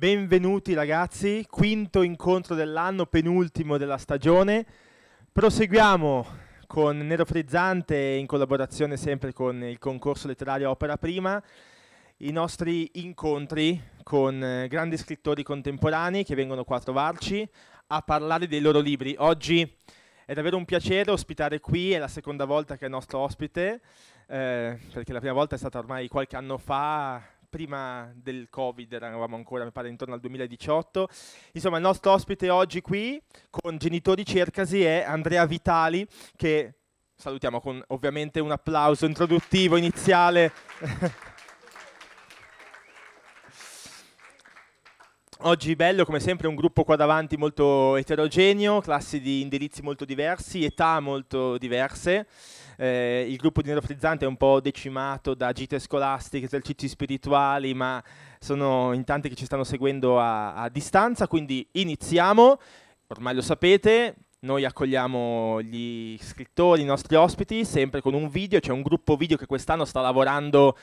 Benvenuti ragazzi, quinto incontro dell'anno, penultimo della stagione. Proseguiamo con Nero Frizzante in collaborazione sempre con il concorso letterario Opera Prima, i nostri incontri con eh, grandi scrittori contemporanei che vengono qua a trovarci a parlare dei loro libri. Oggi è davvero un piacere ospitare qui, è la seconda volta che è il nostro ospite, eh, perché la prima volta è stata ormai qualche anno fa prima del Covid, eravamo ancora, mi pare, intorno al 2018. Insomma, il nostro ospite oggi qui con Genitori Cercasi è Andrea Vitali, che salutiamo con ovviamente un applauso introduttivo iniziale. Oggi bello, come sempre, un gruppo qua davanti molto eterogeneo, classi di indirizzi molto diversi, età molto diverse eh, il gruppo di Nero Frizzante è un po' decimato da gite scolastiche, esercizi spirituali, ma sono in tanti che ci stanno seguendo a, a distanza, quindi iniziamo, ormai lo sapete, noi accogliamo gli scrittori, i nostri ospiti, sempre con un video, c'è un gruppo video che quest'anno sta lavorando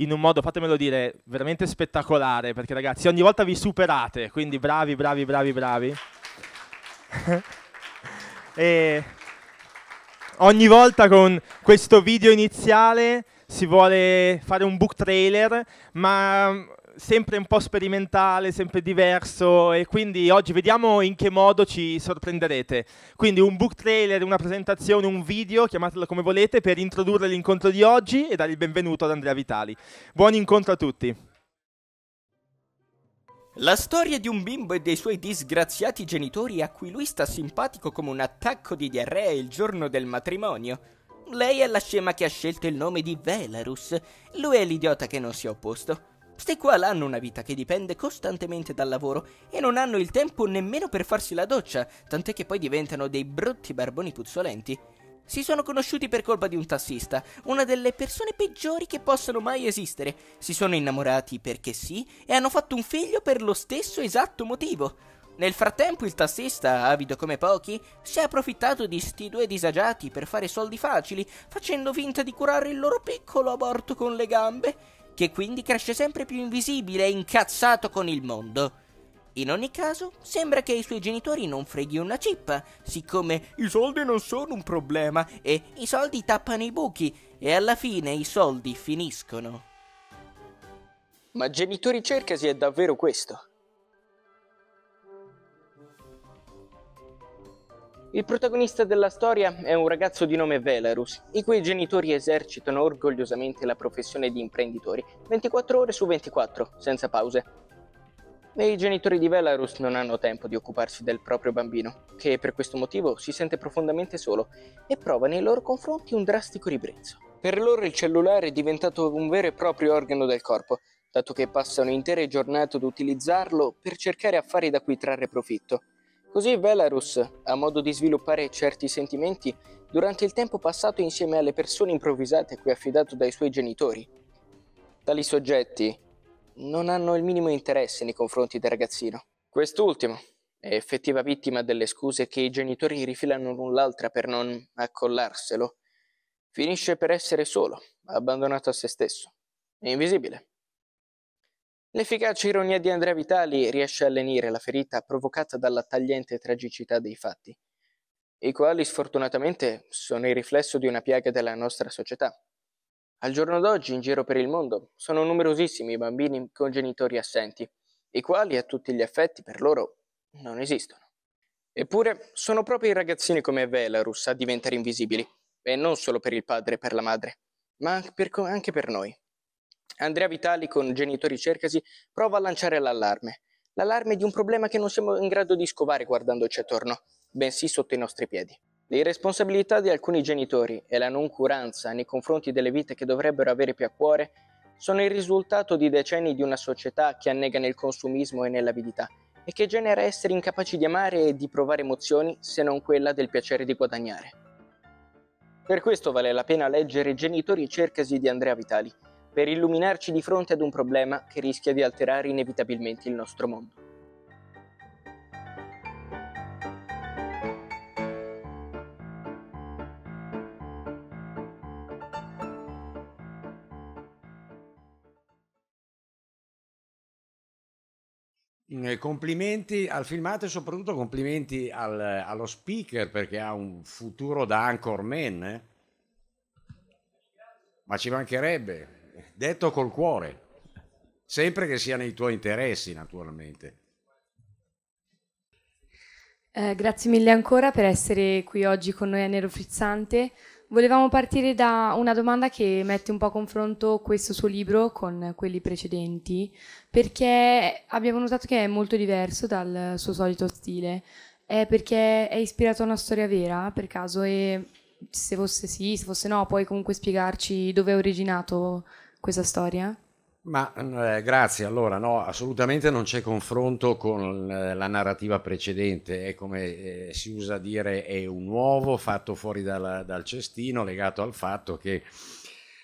in un modo, fatemelo dire, veramente spettacolare, perché ragazzi ogni volta vi superate, quindi bravi, bravi, bravi, bravi. e ogni volta con questo video iniziale si vuole fare un book trailer, ma mm, sempre un po' sperimentale, sempre diverso e quindi oggi vediamo in che modo ci sorprenderete. Quindi un book trailer, una presentazione, un video, chiamatelo come volete, per introdurre l'incontro di oggi e dare il benvenuto ad Andrea Vitali. Buon incontro a tutti. La storia di un bimbo e dei suoi disgraziati genitori a cui lui sta simpatico come un attacco di diarrea il giorno del matrimonio. Lei è la scema che ha scelto il nome di Velarus, lui è l'idiota che non si è opposto. Sti qua là hanno una vita che dipende costantemente dal lavoro e non hanno il tempo nemmeno per farsi la doccia, tant'è che poi diventano dei brutti barboni puzzolenti. Si sono conosciuti per colpa di un tassista, una delle persone peggiori che possano mai esistere. Si sono innamorati perché sì e hanno fatto un figlio per lo stesso esatto motivo. Nel frattempo il tassista, avido come pochi, si è approfittato di sti due disagiati per fare soldi facili, facendo finta di curare il loro piccolo aborto con le gambe, che quindi cresce sempre più invisibile e incazzato con il mondo. In ogni caso, sembra che ai suoi genitori non freghi una cippa, siccome i soldi non sono un problema e i soldi tappano i buchi e alla fine i soldi finiscono. Ma genitori cercasi è davvero questo. Il protagonista della storia è un ragazzo di nome Velarus, i cui genitori esercitano orgogliosamente la professione di imprenditori, 24 ore su 24, senza pause e i genitori di Belarus non hanno tempo di occuparsi del proprio bambino, che per questo motivo si sente profondamente solo e prova nei loro confronti un drastico ribrezzo. Per loro il cellulare è diventato un vero e proprio organo del corpo, dato che passano intere giornate ad utilizzarlo per cercare affari da cui trarre profitto. Così Belarus ha modo di sviluppare certi sentimenti durante il tempo passato insieme alle persone improvvisate a cui è affidato dai suoi genitori. Tali soggetti, non hanno il minimo interesse nei confronti del ragazzino. Quest'ultimo è effettiva vittima delle scuse che i genitori rifilano l'un l'altra per non accollarselo. Finisce per essere solo, abbandonato a se stesso, invisibile. L'efficace ironia di Andrea Vitali riesce a lenire la ferita provocata dalla tagliente tragicità dei fatti, i quali sfortunatamente sono il riflesso di una piaga della nostra società. Al giorno d'oggi, in giro per il mondo, sono numerosissimi i bambini con genitori assenti, i quali a tutti gli effetti per loro non esistono. Eppure sono proprio i ragazzini come Velarus a diventare invisibili, e non solo per il padre e per la madre, ma per co- anche per noi. Andrea Vitali con Genitori Cercasi prova a lanciare l'allarme, l'allarme di un problema che non siamo in grado di scovare guardandoci attorno, bensì sotto i nostri piedi. Le irresponsabilità di alcuni genitori e la noncuranza nei confronti delle vite che dovrebbero avere più a cuore sono il risultato di decenni di una società che annega nel consumismo e nell'avidità e che genera esseri incapaci di amare e di provare emozioni se non quella del piacere di guadagnare. Per questo vale la pena leggere Genitori cercasi di Andrea Vitali, per illuminarci di fronte ad un problema che rischia di alterare inevitabilmente il nostro mondo. Mm, eh, complimenti al filmato e soprattutto complimenti al, allo speaker perché ha un futuro da anchorman. Eh? Ma ci mancherebbe, detto col cuore, sempre che sia nei tuoi interessi naturalmente. Eh, grazie mille ancora per essere qui oggi con noi a Nero Frizzante. Volevamo partire da una domanda che mette un po' a confronto questo suo libro con quelli precedenti, perché abbiamo notato che è molto diverso dal suo solito stile. È perché è ispirato a una storia vera, per caso, e se fosse sì, se fosse no, puoi comunque spiegarci dove è originato questa storia? Ma mm, eh, grazie, allora no, assolutamente non c'è confronto con eh, la narrativa precedente, è come eh, si usa dire è un uovo fatto fuori dal, dal, cestino legato al fatto che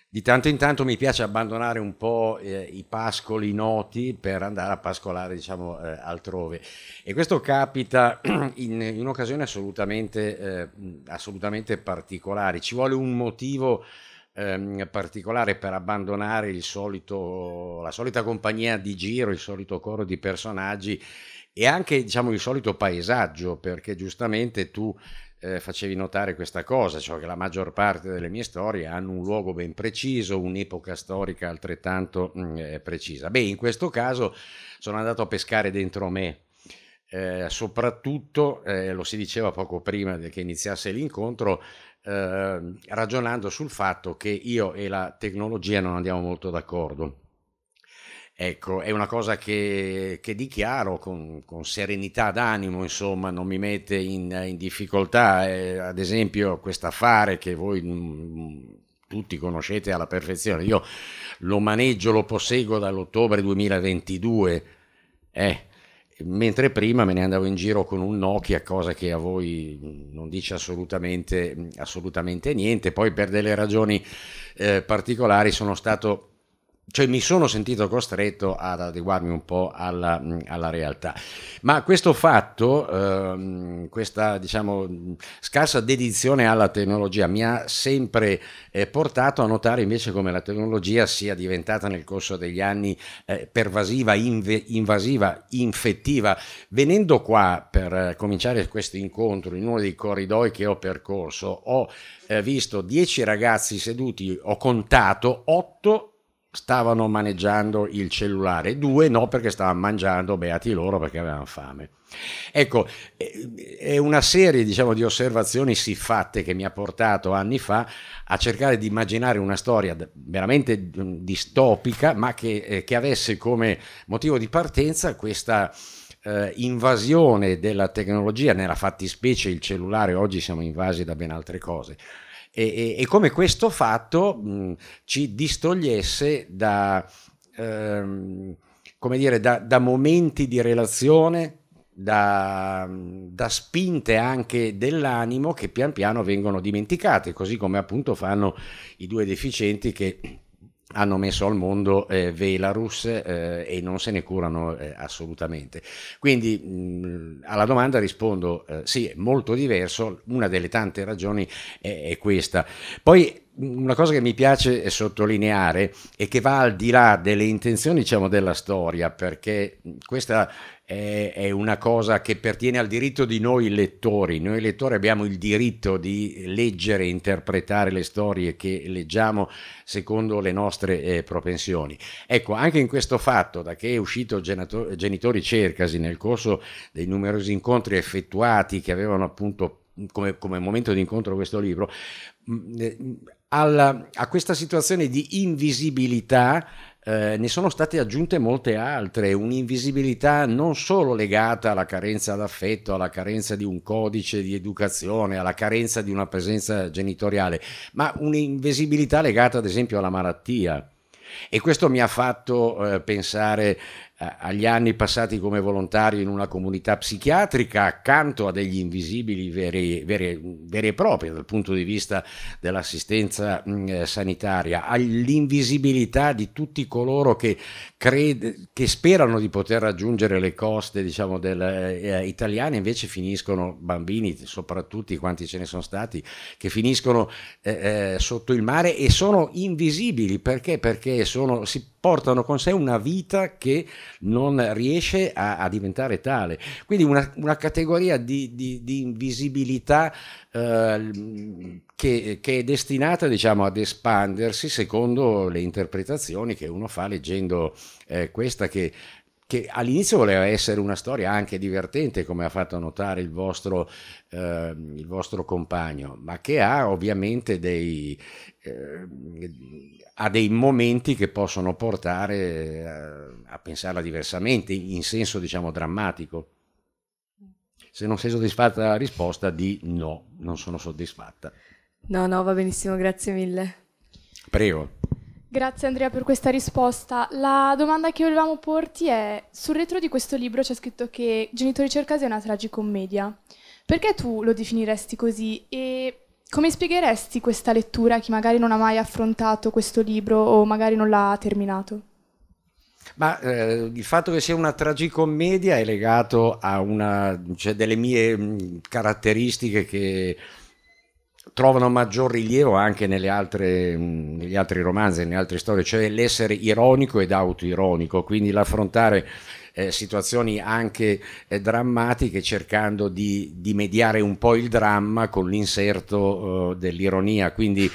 di tanto in tanto mi piace abbandonare un po' eh, i pascoli noti per andare a pascolare diciamo eh, altrove e questo capita in, in un'occasione assolutamente, eh, assolutamente particolare, ci vuole un motivo ehm, particolare per abbandonare solito, la solita compagnia di giro, il solito coro di personaggi e anche diciamo, il solito paesaggio, perché giustamente tu eh, facevi notare questa cosa, cioè che la maggior parte delle mie storie hanno un luogo ben preciso, un'epoca storica altrettanto mh, mm, eh, precisa. Beh, in questo caso sono andato a pescare dentro me. Eh, soprattutto, eh, lo si diceva poco prima che iniziasse l'incontro, eh, ragionando sul fatto che io e la tecnologia non andiamo molto d'accordo. Ecco, è una cosa che, che dichiaro con, con, serenità d'animo, insomma, non mi mette in, in difficoltà. Eh, ad esempio, questo affare che voi mm, mm, tutti conoscete alla perfezione, io lo maneggio, lo possego dall'ottobre 2022. Eh, mentre prima me ne andavo in giro con un Nokia, cosa che a voi non dice assolutamente, assolutamente niente, poi per delle ragioni eh, particolari sono stato cioè mi sono sentito costretto ad adeguarmi un po' alla, mm, alla realtà. Ma questo fatto, ehm, questa diciamo scarsa dedizione alla tecnologia mi ha sempre eh, portato a notare invece come la tecnologia sia diventata nel corso degli anni eh, pervasiva, inve- invasiva, infettiva. Venendo qua per eh, cominciare questo incontro in uno dei corridoi che ho percorso, ho eh, visto dieci ragazzi seduti, ho contato otto stavano maneggiando il cellulare, due no perché stavano mangiando, beati loro perché avevano fame. Ecco, è una serie diciamo, di osservazioni siffatte che mi ha portato anni fa a cercare di immaginare una storia veramente distopica, ma che, eh, che avesse come motivo di partenza questa eh, invasione della tecnologia, nella fattispecie il cellulare, oggi siamo invasi da ben altre cose, e, e, e come questo fatto mh, ci distogliesse da, ehm, come dire, da, da momenti di relazione, da, da, spinte anche dell'animo che pian piano vengono dimenticate, così come appunto fanno i due deficienti che hanno messo al mondo eh, Velarus eh, e non se ne curano eh, assolutamente. Quindi mh, mm, alla domanda rispondo eh, sì, è molto diverso, una delle tante ragioni è, è questa. Poi mm, una cosa che mi piace sottolineare e che va al di là delle intenzioni diciamo, della storia, perché mm, questa è, è una cosa che pertiene al diritto di noi lettori. Noi lettori abbiamo il diritto di leggere e interpretare le storie che leggiamo secondo le nostre eh, propensioni. Ecco, anche in questo fatto, da che è uscito Genato- Genitori Cercasi nel corso dei numerosi incontri effettuati che avevano appunto come, come momento di incontro questo libro, mh, eh, alla, a questa situazione di invisibilità eh, ne sono state aggiunte molte altre, un'invisibilità non solo legata alla carenza d'affetto, alla carenza di un codice di educazione, alla carenza di una presenza genitoriale, ma un'invisibilità legata ad esempio alla malattia. E questo mi ha fatto eh, pensare eh, agli anni passati come volontario in una comunità psichiatrica accanto a degli invisibili veri, veri, veri e propri dal punto di vista dell'assistenza mh, mm, eh, sanitaria, all'invisibilità di tutti coloro che crede, che sperano di poter raggiungere le coste diciamo, del, eh, italiane, invece finiscono bambini, soprattutto quanti ce ne sono stati, che finiscono eh, eh, sotto il mare e sono invisibili perché? Perché sono, si portano con sé una vita che non riesce a, a diventare tale. Quindi una, una categoria di, di, di invisibilità eh, che, che, è destinata diciamo, ad espandersi secondo le interpretazioni che uno fa leggendo eh, questa che che all'inizio voleva essere una storia anche divertente, come ha fatto notare il vostro, eh, il vostro compagno, ma che ha ovviamente dei, eh, ha dei momenti che possono portare a, eh, a pensarla diversamente, in senso diciamo drammatico. Se non sei soddisfatta della risposta, di no, non sono soddisfatta. No, no, va benissimo, grazie mille. Prego. Grazie Andrea per questa risposta. La domanda che volevamo porti è, sul retro di questo libro c'è scritto che Genitori Cercasi è una tragicommedia. Perché tu lo definiresti così e come spiegheresti questa lettura a chi magari non ha mai affrontato questo libro o magari non l'ha terminato? Ma eh, il fatto che sia una tragicommedia è legato a una, cioè delle mie mm, caratteristiche che trovano maggior rilievo anche altre, mm, negli altri romanzi, nelle altre storie, cioè l'essere ironico ed autoironico, quindi l'affrontare eh, situazioni anche eh, drammatiche cercando di, di, mediare un po' il dramma con l'inserto eh, dell'ironia, quindi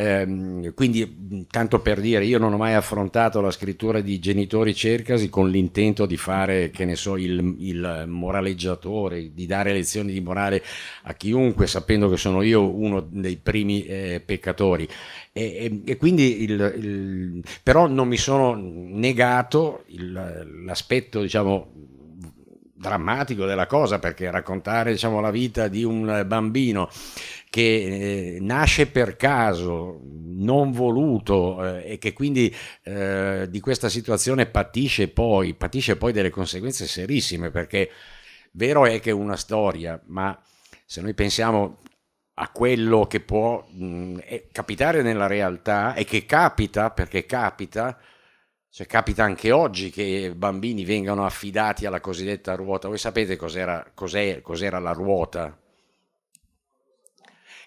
eh, quindi, tanto per dire, io non ho mai affrontato la scrittura di genitori cercasi con l'intento di fare, che ne so, il, il moraleggiatore, di dare lezioni di morale a chiunque, sapendo che sono io uno dei primi eh, peccatori. E, e, e quindi, il, il, però, non mi sono negato l'aspetto, diciamo, drammatico della cosa perché raccontare diciamo, la vita di un bambino che eh, nasce per caso, non voluto eh, e che quindi eh, di questa situazione patisce poi, patisce poi delle conseguenze serissime perché vero è che è una storia, ma se noi pensiamo a quello che può mh, mm, capitare nella realtà e che capita, perché capita, cioè capita anche oggi che bambini vengano affidati alla cosiddetta ruota. Voi sapete cos'era, cos'era, cos'era la ruota?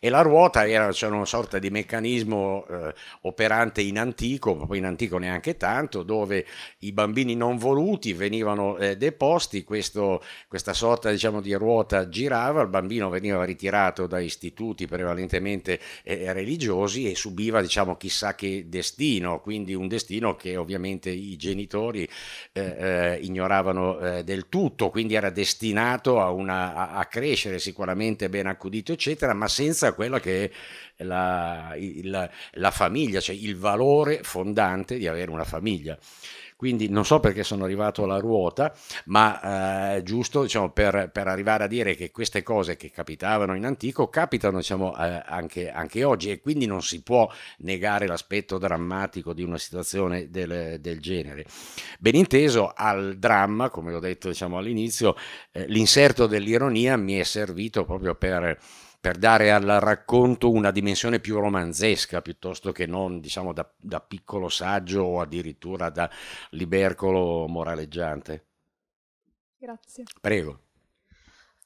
e la ruota era cioè, una sorta di meccanismo eh, operante in antico, proprio in antico neanche tanto, dove i bambini non voluti venivano eh, deposti, questo, questa sorta diciamo, di ruota girava, il bambino veniva ritirato da istituti prevalentemente eh, religiosi e subiva diciamo, chissà che destino, quindi un destino che ovviamente i genitori eh, eh, ignoravano eh, del tutto, quindi era destinato a, una, a, a crescere sicuramente ben accudito, eccetera, ma senza quella che è la, il, la famiglia, cioè il valore fondante di avere una famiglia quindi non so perché sono arrivato alla ruota, ma eh, giusto diciamo, per, per, arrivare a dire che queste cose che capitavano in antico capitano diciamo, eh, anche, anche, oggi e quindi non si può negare l'aspetto drammatico di una situazione del, del genere. Ben inteso al dramma, come ho detto diciamo, all'inizio, eh, l'inserto dell'ironia mi è servito proprio per per dare al racconto una dimensione più romanzesca piuttosto che non diciamo da, da piccolo saggio o addirittura da libercolo moraleggiante. Grazie. Prego.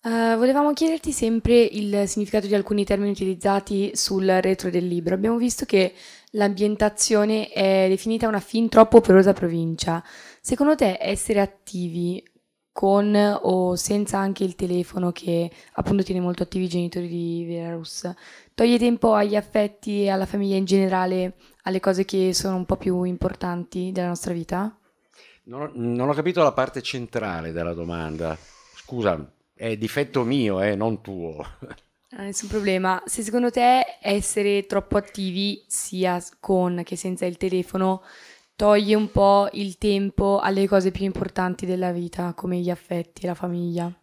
Uh, volevamo chiederti sempre il significato di alcuni termini utilizzati sul retro del libro. Abbiamo visto che l'ambientazione è definita una fin troppo operosa provincia. Secondo te essere attivi con o senza anche il telefono che appunto tiene molto attivi i genitori di Verarus. Toglie tempo agli affetti e alla famiglia in generale, alle cose che sono un po' più importanti della nostra vita? Non, non ho capito la parte centrale della domanda. Scusa, è difetto mio, eh, non tuo. Ah, nessun problema. Se secondo te essere troppo attivi, sia con che senza il telefono, toglie un po' il tempo alle cose più importanti della vita, come gli affetti, la famiglia.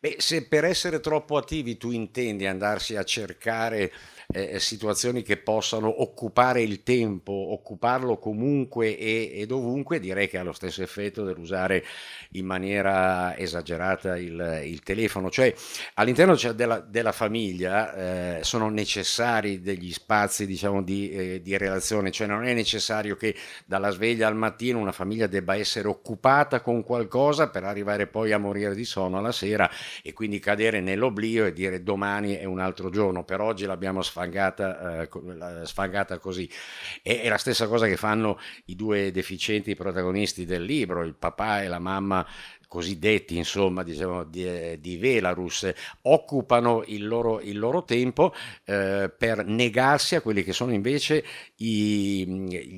Beh, se per essere troppo attivi tu intendi andarsi a cercare eh, eh, situazioni che possano occupare il tempo, occuparlo comunque e, e, dovunque, direi che ha lo stesso effetto dell'usare in maniera esagerata il, il telefono. Cioè all'interno cioè, della, della famiglia eh, sono necessari degli spazi diciamo, di, eh, di relazione, cioè non è necessario che dalla sveglia al mattino una famiglia debba essere occupata con qualcosa per arrivare poi a morire di sonno alla sera e quindi cadere nell'oblio e dire domani è un altro giorno, per oggi l'abbiamo sfruttato sfangata, eh, sfangata così. E, è la stessa cosa che fanno i due deficienti protagonisti del libro, il papà e la mamma cosiddetti insomma, diciamo, di, eh, di Velarus occupano il loro, il loro tempo eh, per negarsi a quelli che sono invece i,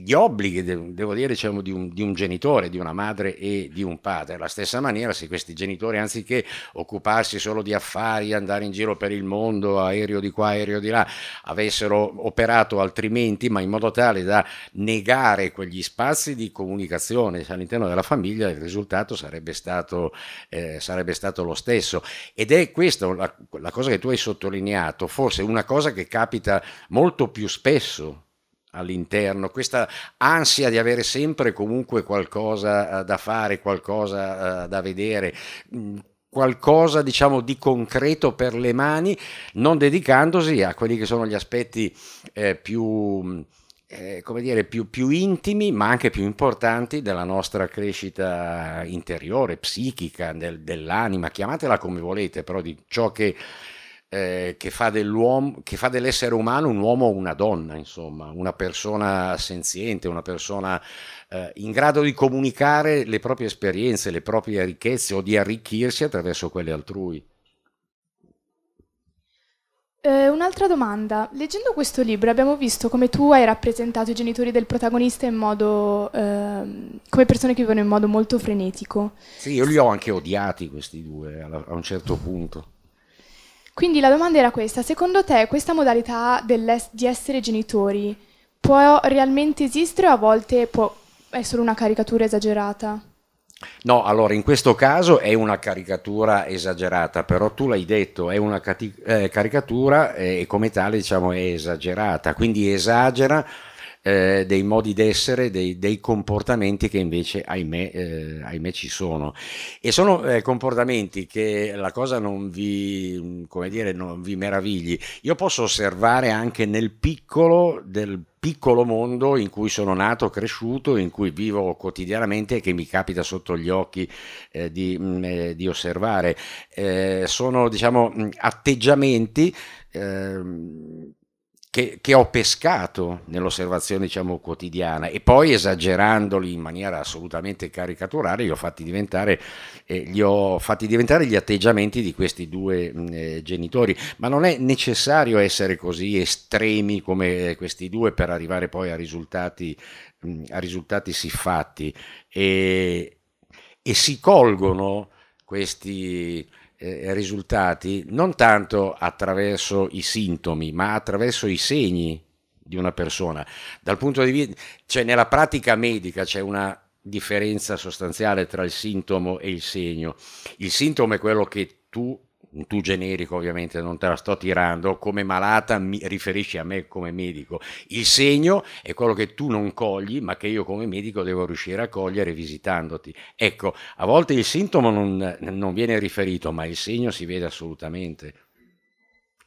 gli obblighi, devo dire, diciamo, di, un, di, un, genitore, di una madre e di un padre. Alla stessa maniera, se questi genitori, anziché occuparsi solo di affari, andare in giro per il mondo, aereo di qua, aereo di là, avessero operato altrimenti, ma in modo tale da negare quegli spazi di comunicazione all'interno della famiglia, il risultato sarebbe stato stato, eh, sarebbe stato lo stesso. Ed è questa la, la cosa che tu hai sottolineato, forse una cosa che capita molto più spesso all'interno, questa ansia di avere sempre comunque qualcosa eh, da fare, qualcosa eh, da vedere, mm, qualcosa diciamo di concreto per le mani, non dedicandosi a quelli che sono gli aspetti eh, più mm, eh, come dire, più, più, intimi ma anche più importanti della nostra crescita interiore, psichica, del, dell'anima, chiamatela come volete, però di ciò che, eh, che, fa che, fa dell'essere umano un uomo o una donna, insomma, una persona senziente, una persona eh, in grado di comunicare le proprie esperienze, le proprie ricchezze o di arricchirsi attraverso quelle altrui. Eh, un'altra domanda. Leggendo questo libro abbiamo visto come tu hai rappresentato i genitori del protagonista modo, eh, come persone che vivono in modo molto frenetico. Sì, io li ho anche odiati questi due a un certo punto. Quindi la domanda era questa, secondo te questa modalità di essere genitori può realmente esistere o a volte può, è solo una caricatura esagerata? No, allora in questo caso è una caricatura esagerata, però tu l'hai detto, è una eh, caricatura eh, e come tale diciamo è esagerata, quindi esagera eh, dei modi d'essere, dei, dei comportamenti che invece, ahimè, eh, ahimè, ci sono. E sono eh, comportamenti che la cosa non vi, come dire, non vi meravigli. Io posso osservare anche nel piccolo del piccolo mondo in cui sono nato, cresciuto, in cui vivo quotidianamente e che mi capita sotto gli occhi eh, di, mh, mm, eh, di, osservare. Eh, sono diciamo, mm, atteggiamenti eh, che, che, ho pescato nell'osservazione diciamo, quotidiana e poi esagerandoli in maniera assolutamente caricaturale li ho fatti diventare, eh, ho fatti diventare gli atteggiamenti di questi due mm, eh, genitori ma non è necessario essere così estremi come eh, questi due per arrivare poi a risultati, mh, mm, a risultati siffatti e, e si colgono questi eh, risultati non tanto attraverso i sintomi, ma attraverso i segni di una persona. Dal punto di vista, cioè nella pratica medica c'è una differenza sostanziale tra il sintomo e il segno. Il sintomo è quello che tu un tu generico ovviamente non te la sto tirando, come malata mi riferisci a me come medico. Il segno è quello che tu non cogli, ma che io come medico devo riuscire a cogliere visitandoti. Ecco, a volte il sintomo non, non viene riferito, ma il segno si vede assolutamente.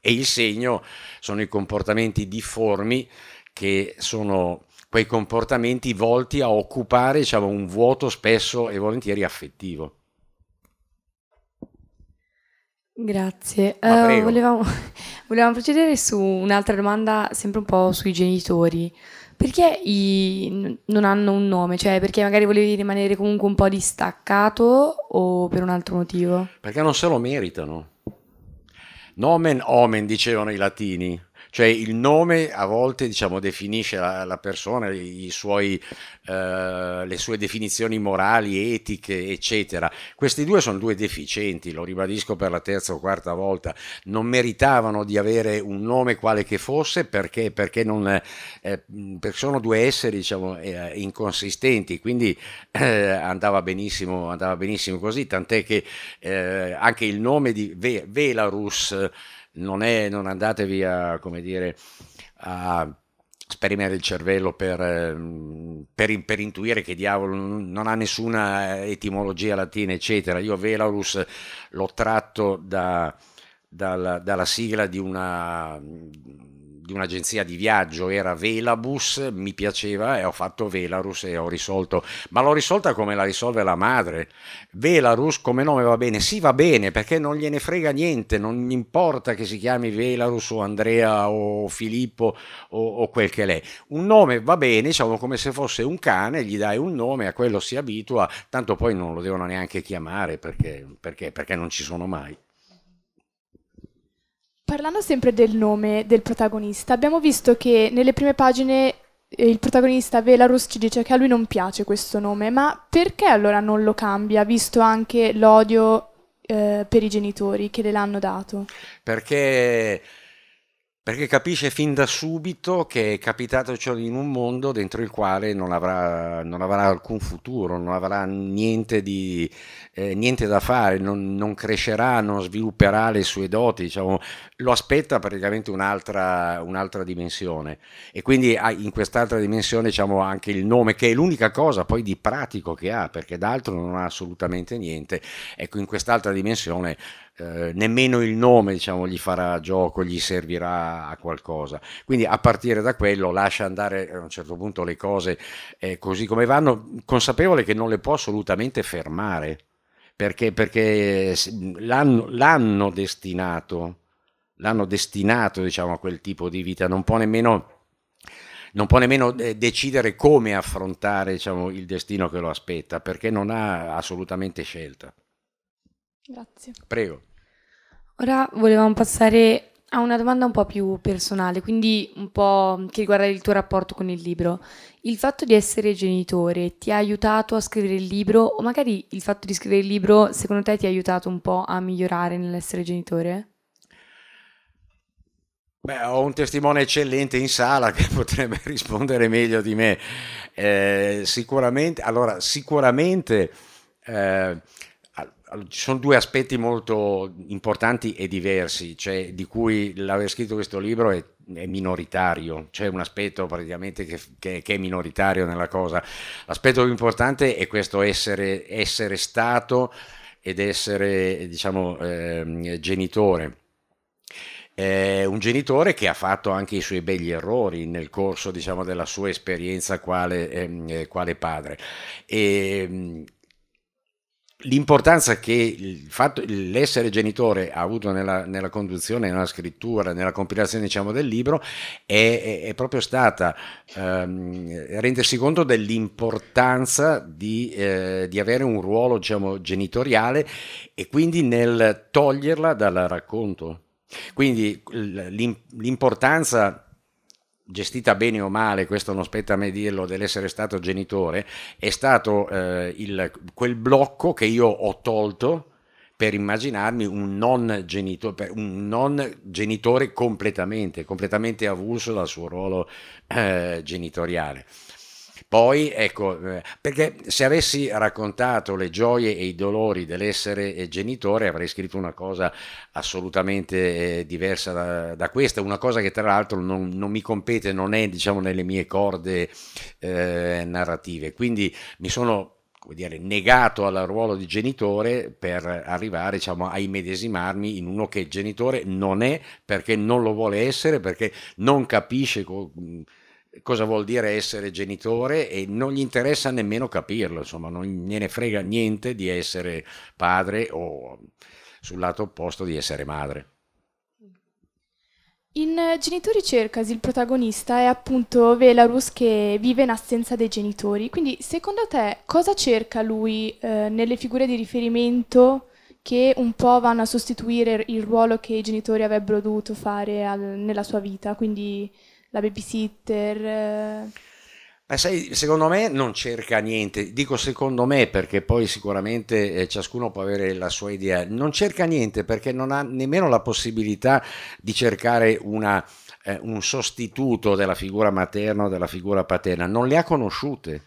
E il segno sono i comportamenti difformi che sono quei comportamenti volti a occupare diciamo, un vuoto spesso e volentieri affettivo. Grazie. Uh, volevamo, volevamo, procedere su un'altra domanda, sempre un po' sui genitori. Perché i, non hanno un nome? Cioè, perché magari volevi rimanere comunque un po' distaccato o per un altro motivo? Perché non se lo meritano. Nomen omen, dicevano i latini. Cioè il nome a volte diciamo, definisce la, la persona, suoi, eh, le sue definizioni morali, etiche, eccetera. Questi due sono due deficienti, lo ribadisco per la terza o quarta volta, non meritavano di avere un nome quale che fosse perché, perché, non, eh, perché sono due esseri diciamo, eh, inconsistenti, quindi eh, andava, benissimo, andava benissimo così, tant'è che eh, anche il nome di Ve- Velarus non, è, non andatevi a, come dire, a sperimere il cervello per, ehm, per, per, intuire che diavolo non ha nessuna eh, etimologia latina, eccetera. Io Velarus l'ho tratto da, dalla, dalla sigla di una di un'agenzia di viaggio era Velabus, mi piaceva e ho fatto Velarus e ho risolto, ma l'ho risolta come la risolve la madre. Velarus come nome va bene, sì va bene perché non gliene frega niente, non importa che si chiami Velarus o Andrea o Filippo o, o quel che l'è. Un nome va bene, diciamo come se fosse un cane, gli dai un nome, a quello si abitua, tanto poi non lo devono neanche chiamare perché, perché, perché non ci sono mai. Parlando sempre del nome del protagonista, abbiamo visto che nelle prime pagine eh, il protagonista Velarus ci dice che a lui non piace questo nome, ma perché allora non lo cambia, visto anche l'odio eh, per i genitori che le l'hanno dato? Perché perché capisce fin da subito che è capitato ciò in un mondo dentro il quale non avrà, non avrà alcun futuro, non avrà niente, di, eh, niente da fare, non, non, crescerà, non svilupperà le sue doti, diciamo, lo aspetta praticamente un'altra, un'altra, dimensione. E quindi ah, in quest'altra dimensione diciamo, anche il nome, che è l'unica cosa poi di pratico che ha, perché d'altro non ha assolutamente niente. Ecco, in quest'altra dimensione eh, nemmeno il nome diciamo, gli farà gioco, gli servirà a qualcosa. Quindi a partire da quello lascia andare eh, a un certo punto le cose eh, così come vanno, consapevole che non le può assolutamente fermare, perché, perché l'hanno, l'hanno, destinato, l'hanno destinato diciamo, a quel tipo di vita, non può nemmeno non può nemmeno eh, decidere come affrontare diciamo, il destino che lo aspetta, perché non ha assolutamente scelta. Grazie. Prego. Ora volevamo passare a una domanda un po' più personale, quindi un po' che riguarda il tuo rapporto con il libro. Il fatto di essere genitore ti ha aiutato a scrivere il libro o magari il fatto di scrivere il libro secondo te ti ha aiutato un po' a migliorare nell'essere genitore? Beh, ho un testimone eccellente in sala che potrebbe rispondere meglio di me. Eh, sicuramente, allora, sicuramente eh, ci sono due aspetti molto importanti e diversi, cioè, di cui l'aver scritto questo libro è, è minoritario, c'è un aspetto praticamente che, che, che, è minoritario nella cosa. L'aspetto più importante è questo essere, essere stato ed essere diciamo, eh, genitore. Eh, un genitore che ha fatto anche i suoi begli errori nel corso diciamo, della sua esperienza quale, eh, quale padre. E, ehm, l'importanza che il fatto, l'essere genitore ha avuto nella, nella, conduzione, nella scrittura, nella compilazione diciamo, del libro è, è, è proprio stata ehm, rendersi conto dell'importanza di, eh, di avere un ruolo diciamo, genitoriale e quindi nel toglierla dal racconto. Quindi l'importanza gestita bene o male, questo non spetta a me dirlo, dell'essere stato genitore, è stato eh, il, quel blocco che io ho tolto per immaginarmi un non, genitore, un non genitore completamente, completamente avulso dal suo ruolo eh, genitoriale. Poi, ecco, eh, perché se avessi raccontato le gioie e i dolori dell'essere eh, genitore avrei scritto una cosa assolutamente eh, diversa da, da questa, una cosa che tra l'altro non, non, mi compete, non è diciamo nelle mie corde eh, narrative. Quindi mi sono come dire, negato al ruolo di genitore per arrivare diciamo, a immedesimarmi in uno che genitore non è perché non lo vuole essere, perché non capisce... Co- cosa vuol dire essere genitore e non gli interessa nemmeno capirlo, insomma non gliene frega niente di essere padre o sul lato opposto di essere madre. In eh, Genitori Cercasi il protagonista è appunto Velarus che vive in assenza dei genitori, quindi secondo te cosa cerca lui eh, nelle figure di riferimento che un po' vanno a sostituire il ruolo che i genitori avrebbero dovuto fare al, nella sua vita? Quindi la babysitter? Eh. Ma sai, secondo me non cerca niente, dico secondo me perché poi sicuramente eh, ciascuno può avere la sua idea, non cerca niente perché non ha nemmeno la possibilità di cercare una, eh, un sostituto della figura materna o della figura paterna, non le ha conosciute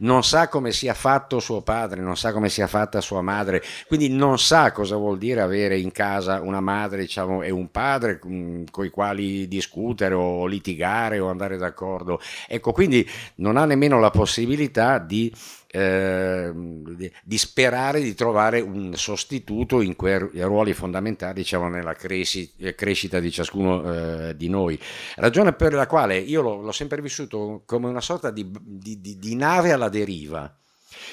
non sa come sia fatto suo padre, non sa come sia fatta sua madre, quindi non sa cosa vuol dire avere in casa una madre diciamo, e un padre mm, con i quali discutere o litigare o andare d'accordo. Ecco, quindi non ha nemmeno la possibilità di eh, di sperare di trovare un sostituto in quei ruoli fondamentali diciamo, nella cresi, eh, crescita di ciascuno eh, di noi. Ragione per la quale io l'ho, l'ho sempre vissuto come una sorta di, di, di, di nave alla deriva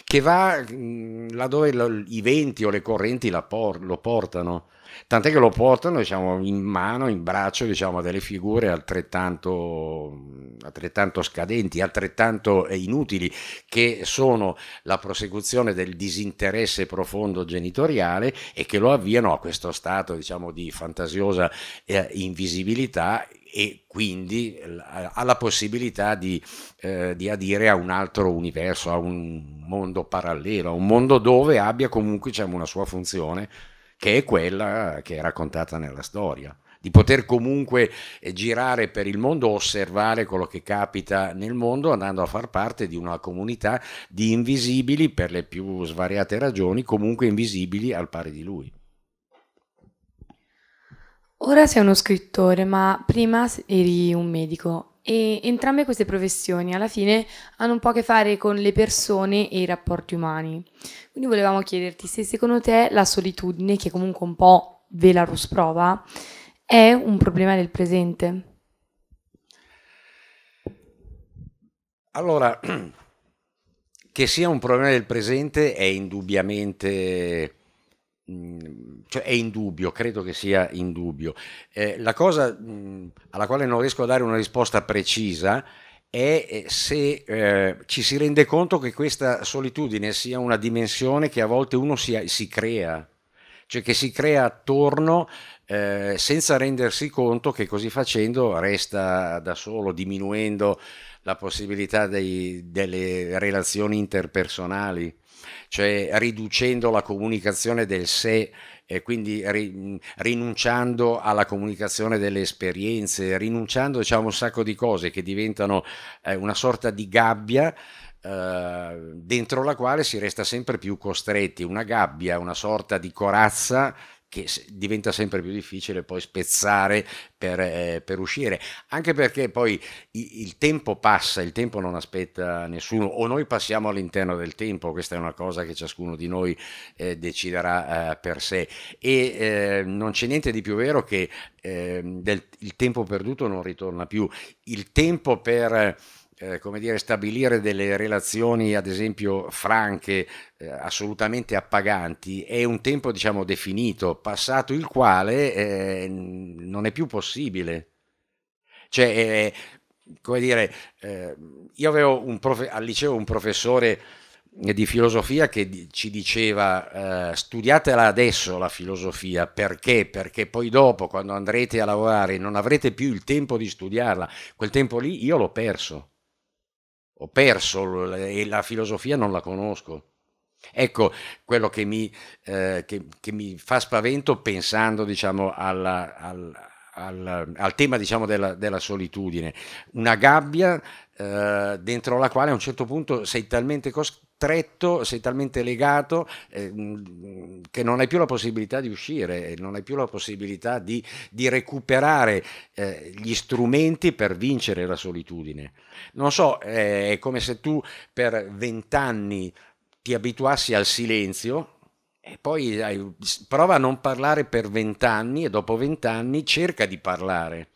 che va mh, mm, laddove lo, i venti o le correnti por- lo portano tant'è che lo portano diciamo, in mano, in braccio diciamo, a delle figure altrettanto, altrettanto scadenti, altrettanto eh, inutili, che sono la prosecuzione del disinteresse profondo genitoriale e che lo avviano a questo stato diciamo, di fantasiosa eh, invisibilità e quindi eh, ha la possibilità di, eh, di, adire a un altro universo, a un mondo parallelo, a un mondo dove abbia comunque diciamo, una sua funzione che è quella che è raccontata nella storia di poter comunque eh, girare per il mondo, osservare quello che capita nel mondo, andando a far parte di una comunità di invisibili, per le più svariate ragioni, comunque invisibili al pari di lui. Ora sei uno scrittore, ma prima eri un medico. E entrambe queste professioni alla fine hanno un po' a che fare con le persone e i rapporti umani. Quindi volevamo chiederti se secondo te la solitudine, che comunque un po' Velarus prova, è un problema del presente. Allora, che sia un problema del presente è indubbiamente Mm, cioè è in dubbio, credo che sia in dubbio. Eh, la cosa mh, mm, alla quale non riesco a dare una risposta precisa è eh, se eh, ci si rende conto che questa solitudine sia una dimensione che a volte uno si, si crea, cioè che si crea attorno eh, senza rendersi conto che così facendo resta da solo, diminuendo la possibilità dei, delle relazioni interpersonali cioè riducendo la comunicazione del sé e quindi ri, rinunciando alla comunicazione delle esperienze, rinunciando diciamo, a un sacco di cose che diventano eh, una sorta di gabbia eh, dentro la quale si resta sempre più costretti, una gabbia, una sorta di corazza che diventa sempre più difficile poi spezzare per, eh, per uscire, anche perché poi i, il tempo passa, il tempo non aspetta nessuno, o noi passiamo all'interno del tempo, questa è una cosa che ciascuno di noi eh, deciderà eh, per sé, e eh, non c'è niente di più vero che ehm, del, il tempo perduto non ritorna più, il tempo per eh, come dire, stabilire delle relazioni, ad esempio, franche, eh, assolutamente appaganti, è un tempo, diciamo, definito, passato il quale eh, non è più possibile. Cioè, come dire, eh, io avevo al liceo un professore di filosofia che ci diceva eh, studiatela adesso la filosofia perché? Perché poi dopo quando andrete a lavorare non avrete più il tempo di studiarla, quel tempo lì io l'ho perso ho perso e la filosofia non la conosco. Ecco quello che mi, eh, che, che mi fa spavento pensando diciamo, alla, alla al, al, tema diciamo, della, della, solitudine, una gabbia eh, dentro la quale a un certo punto sei talmente cos- stretto, sei talmente legato eh, che non hai più la possibilità di uscire, non hai più la possibilità di, di recuperare eh, gli strumenti per vincere la solitudine. Non so, eh, è come se tu per vent'anni ti abituassi al silenzio, e poi prova a non parlare per vent'anni e dopo vent'anni cerca di parlare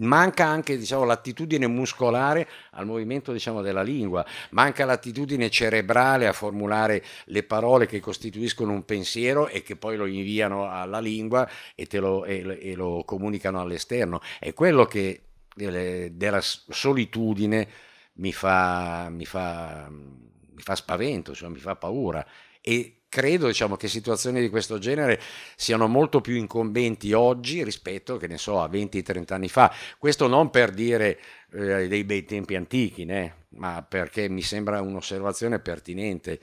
manca anche diciamo, l'attitudine muscolare al movimento diciamo, della lingua, manca l'attitudine cerebrale a formulare le parole che costituiscono un pensiero e che poi lo inviano alla lingua e, lo, e, e lo, comunicano all'esterno. È quello che della solitudine mi fa, mi fa, mi fa spavento, cioè mi fa paura. E credo diciamo, che situazioni di questo genere siano molto più incombenti oggi rispetto che ne so, a 20-30 anni fa. Questo non per dire eh, dei bei tempi antichi, né? ma perché mi sembra un'osservazione pertinente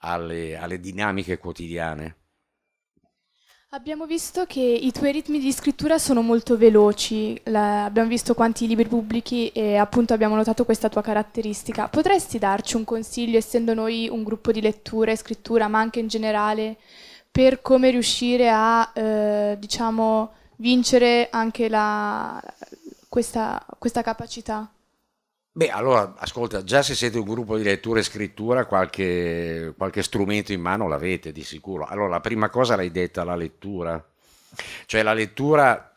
alle, alle dinamiche quotidiane. Abbiamo visto che i tuoi ritmi di scrittura sono molto veloci, la, abbiamo visto quanti libri pubblichi e appunto abbiamo notato questa tua caratteristica. Potresti darci un consiglio, essendo noi un gruppo di lettura e scrittura, ma anche in generale, per come riuscire a, eh, diciamo, vincere anche la, questa, questa capacità? Beh, allora, ascolta, già se siete un gruppo di lettura e scrittura, qualche, qualche strumento in mano l'avete di sicuro. Allora, la prima cosa l'hai detta, la lettura. Cioè la lettura,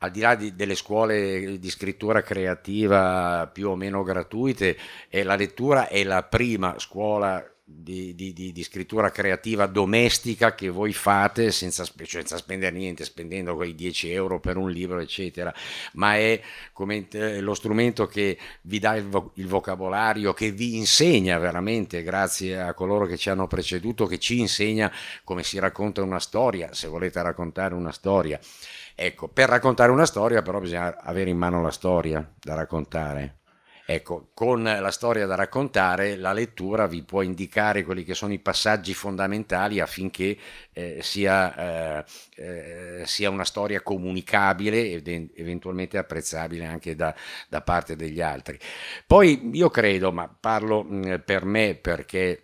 al di là di- delle scuole di scrittura creativa più o meno gratuite, è la lettura è la prima scuola creativa di, di, di, di, scrittura creativa domestica che voi fate senza, cioè senza, spendere niente, spendendo quei 10 euro per un libro, eccetera, ma è come, eh, lo strumento che vi dà il, vo- il, vocabolario, che vi insegna veramente, grazie a coloro che ci hanno preceduto, che ci insegna come si racconta una storia, se volete raccontare una storia. Ecco, per raccontare una storia però bisogna avere in mano la storia da raccontare. Ecco, con la storia da raccontare, la lettura vi può indicare quelli che sono i passaggi fondamentali affinché eh, sia, eh, eh sia, una storia comunicabile ed eventualmente apprezzabile anche da, da parte degli altri. Poi io credo, ma parlo mh, mm, per me perché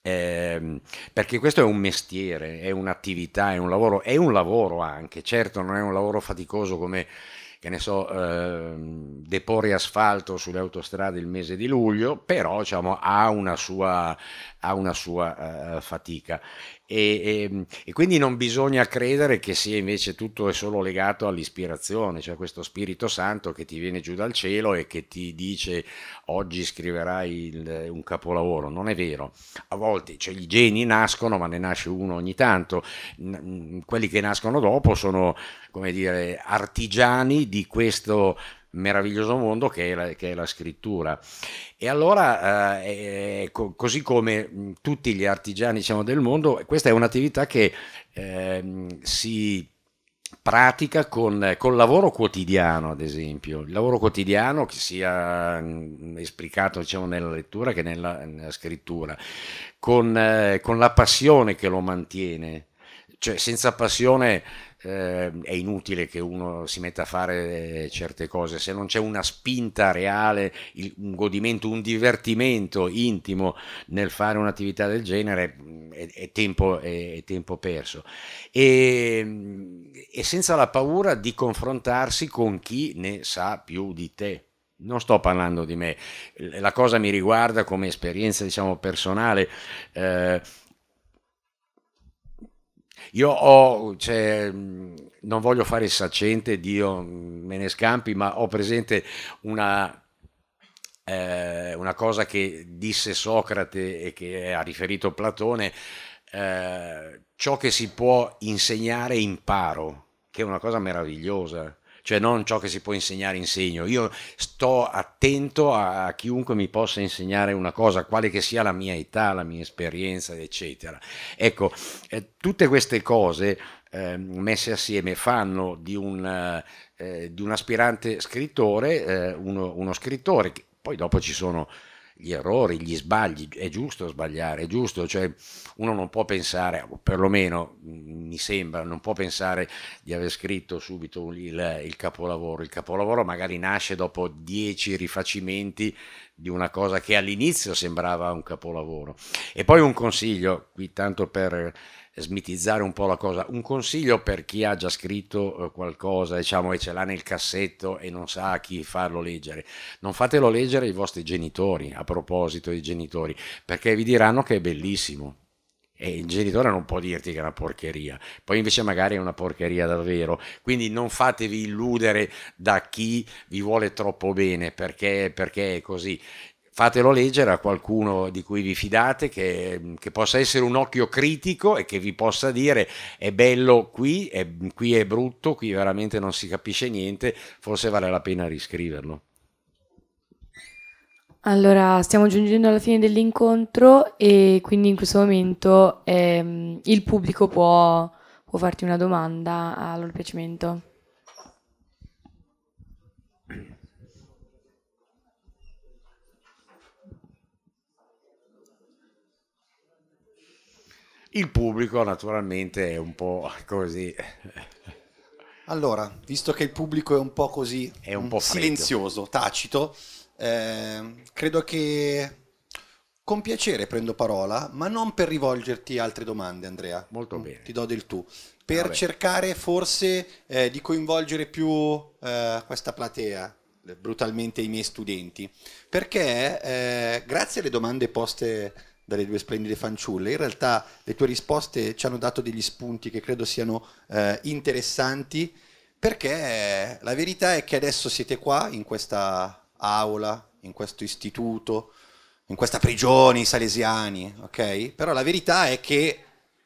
eh, perché questo è un mestiere, è un'attività, è un lavoro, è un lavoro anche, certo non è un lavoro faticoso come che ne so, eh, deporre asfalto sulle autostrade il mese di luglio, però diciamo, ha una sua ha una sua uh, fatica e, e, e, quindi non bisogna credere che sia invece tutto è solo legato all'ispirazione, cioè questo Spirito Santo che ti viene giù dal cielo e che ti dice oggi scriverai il, un capolavoro, non è vero, a volte cioè, i geni nascono ma ne nasce uno ogni tanto, quelli che nascono dopo sono come dire artigiani di questo meraviglioso mondo che è la, che è la scrittura. E allora, eh, co- così come mm, tutti gli artigiani diciamo, del mondo, questa è un'attività che eh, si pratica con, il lavoro quotidiano, ad esempio. Il lavoro quotidiano che sia mm, esplicato diciamo, nella lettura che nella, nella scrittura, con, eh, con la passione che lo mantiene. Cioè, senza passione eh, è inutile che uno si metta a fare eh, certe cose, se non c'è una spinta reale, il, un godimento, un divertimento intimo nel fare un'attività del genere, mm, è, è, tempo, è, è tempo, perso. E, ehm, e senza la paura di confrontarsi con chi ne sa più di te non sto parlando di me, la cosa mi riguarda come esperienza diciamo, personale. Eh, io ho, cioè, non voglio fare il sacente, Dio me ne scampi, ma ho presente una eh, una cosa che disse Socrate e che ha riferito Platone, eh, ciò che si può insegnare imparo, che è una cosa meravigliosa cioè non ciò che si può insegnare in segno. Io sto attento a, chiunque mi possa insegnare una cosa, quale che sia la mia età, la mia esperienza, eccetera. Ecco, eh, tutte queste cose eh, messe assieme fanno di un, eh, di un aspirante scrittore eh, uno, uno scrittore, poi dopo ci sono gli errori, gli sbagli, è giusto sbagliare, è giusto, cioè uno non può pensare, perlomeno mm, mi sembra, non può pensare di aver scritto subito il, il capolavoro, il capolavoro magari nasce dopo dieci rifacimenti di una cosa che all'inizio sembrava un capolavoro. E poi un consiglio, qui tanto per smitizzare un po' la cosa, un consiglio per chi ha già scritto eh, qualcosa diciamo, e ce l'ha nel cassetto e non sa a chi farlo leggere, non fatelo leggere ai vostri genitori, a proposito dei genitori, perché vi diranno che è bellissimo, e il genitore non può dirti che è una porcheria, poi invece magari è una porcheria davvero, quindi non fatevi illudere da chi vi vuole troppo bene perché, perché è così, fatelo leggere a qualcuno di cui vi fidate, che, che, possa essere un occhio critico e che vi possa dire è bello qui, è, qui è brutto, qui veramente non si capisce niente, forse vale la pena riscriverlo. Allora, stiamo giungendo alla fine dell'incontro e quindi in questo momento ehm, il pubblico può, può farti una domanda a loro piacimento. Il pubblico naturalmente è un po' così. Allora, visto che il pubblico è un po' così è un mm, po silenzioso, tacito, eh, credo che con piacere prendo parola, ma non per rivolgerti altre domande, Andrea. Molto mm, bene. Ti do del tu. Ah, per Vabbè. cercare forse eh, di coinvolgere più eh, questa platea, brutalmente i miei studenti, perché eh, grazie alle domande poste dalle due splendide fanciulle. In realtà le tue risposte ci hanno dato degli spunti che credo siano eh, interessanti perché la verità è che adesso siete qua in questa aula, in questo istituto, in questa prigione i salesiani, ok? Però la verità è che,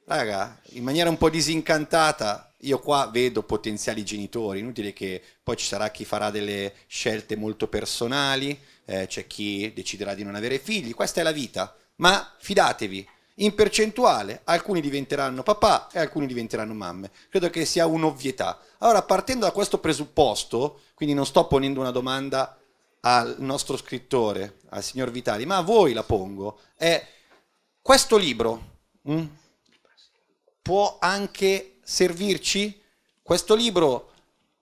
raga, in maniera un po' disincantata, io qua vedo potenziali genitori, inutile che poi ci sarà chi farà delle scelte molto personali, eh, c'è chi deciderà di non avere figli, questa è la vita, ma fidatevi, in percentuale alcuni diventeranno papà e alcuni diventeranno mamme. Credo che sia un'ovvietà. Allora, partendo da questo presupposto, quindi non sto ponendo una domanda al nostro scrittore, al signor Vitali, ma a voi la pongo, è questo libro mh, mm, può anche servirci? Questo libro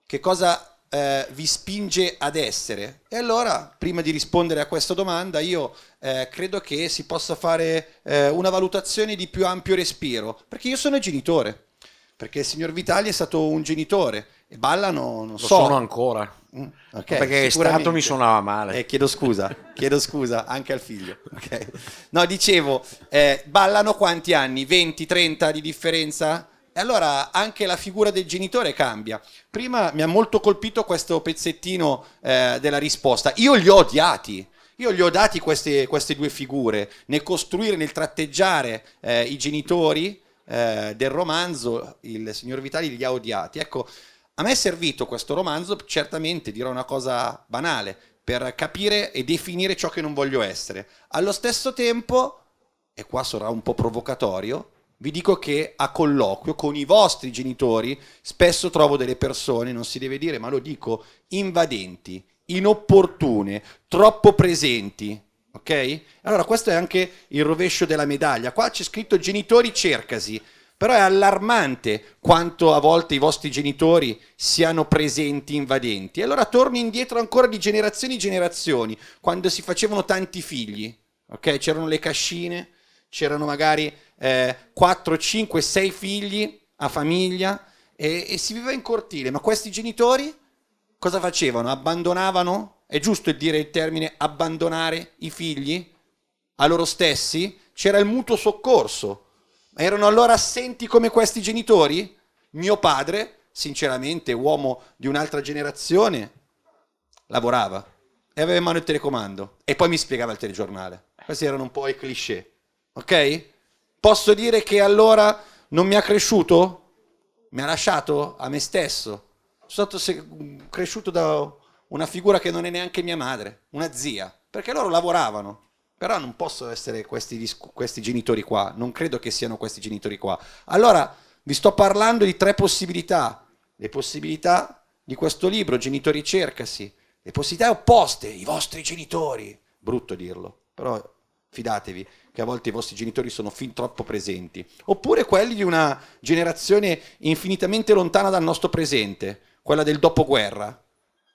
che cosa eh, vi spinge ad essere? E allora, prima di rispondere a questa domanda, io eh, credo che si possa fare eh, una valutazione di più ampio respiro, perché io sono genitore, perché il signor Vitali è stato un genitore e ballano, non Lo sono ancora. Mm, okay, perché stato mi suonava male. Eh, chiedo scusa, chiedo scusa anche al figlio. Okay. No, dicevo, eh, ballano quanti anni? 20, 30 di differenza? E allora anche la figura del genitore cambia. Prima mi ha molto colpito questo pezzettino eh, della risposta. Io li ho odiati. Io gli ho dati queste, queste due figure, nel costruire, nel tratteggiare eh, i genitori eh, del romanzo, il signor Vitali li ha odiati. Ecco, a me è servito questo romanzo, certamente dirò una cosa banale, per capire e definire ciò che non voglio essere. Allo stesso tempo, e qua sarà un po' provocatorio, vi dico che a colloquio con i vostri genitori spesso trovo delle persone, non si deve dire, ma lo dico, invadenti, inopportune, troppo presenti. Ok? Allora questo è anche il rovescio della medaglia. Qua c'è scritto genitori cercasi, però è allarmante quanto a volte i vostri genitori siano presenti invadenti. E allora torni indietro ancora di generazioni in generazioni, quando si facevano tanti figli. Ok? C'erano le cascine, c'erano magari 4, 5, 6 figli a famiglia e, e si viveva in cortile, ma questi genitori cosa facevano? Abbandonavano? È giusto dire il termine abbandonare i figli a loro stessi? C'era il mutuo soccorso. Ma erano allora assenti come questi genitori? Mio padre, sinceramente uomo di un'altra generazione, lavorava e aveva in mano il telecomando e poi mi spiegava il telegiornale. Questi erano un po' i cliché. Ok? Posso dire che allora non mi ha cresciuto? Mi ha lasciato a me stesso. Sono stato cresciuto da una figura che non è neanche mia madre, una zia, perché loro lavoravano. Però non posso essere questi, questi genitori qua, non credo che siano questi genitori qua. Allora vi sto parlando di tre possibilità. Le possibilità di questo libro, Genitori cercasi, le possibilità opposte, i vostri genitori. Brutto dirlo, però fidatevi, che a volte i vostri genitori sono fin troppo presenti, oppure quelli di una generazione infinitamente lontana dal nostro presente, quella del dopoguerra.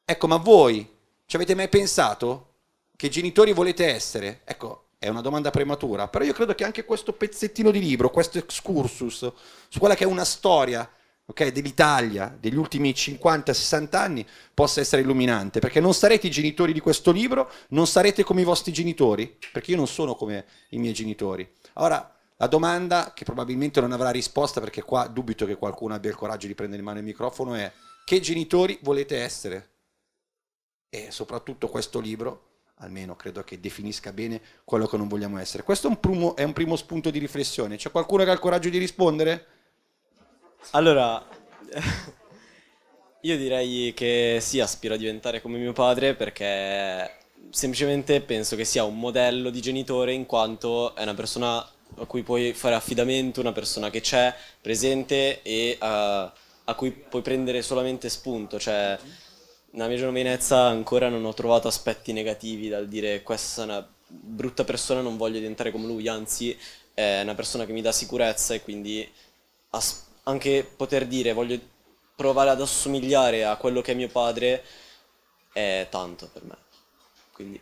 Ecco, ma voi ci avete mai pensato che genitori volete essere? Ecco, è una domanda prematura, però io credo che anche questo pezzettino di libro, questo excursus, su quella che è una storia okay, dell'Italia degli ultimi 50-60 anni possa essere illuminante, perché non sarete i genitori di questo libro, non sarete come i vostri genitori, perché io non sono come i miei genitori. Ora, la domanda che probabilmente non avrà risposta, perché qua dubito che qualcuno abbia il coraggio di prendere in mano il microfono, è che genitori volete essere? E soprattutto questo libro almeno credo che definisca bene quello che non vogliamo essere. Questo è un primo, è un primo spunto di riflessione. C'è qualcuno che ha il coraggio di rispondere? Allora, io direi che sì, aspiro a diventare come mio padre perché semplicemente penso che sia un modello di genitore in quanto è una persona a cui puoi fare affidamento, una persona che c'è, presente e uh, a cui puoi prendere solamente spunto, cioè nella mia giovinezza ancora non ho trovato aspetti negativi dal dire questa è una brutta persona, non voglio diventare come lui, anzi è una persona che mi dà sicurezza e quindi aspiro anche poter dire voglio provare ad assomigliare a quello che è mio padre è tanto per me. Quindi...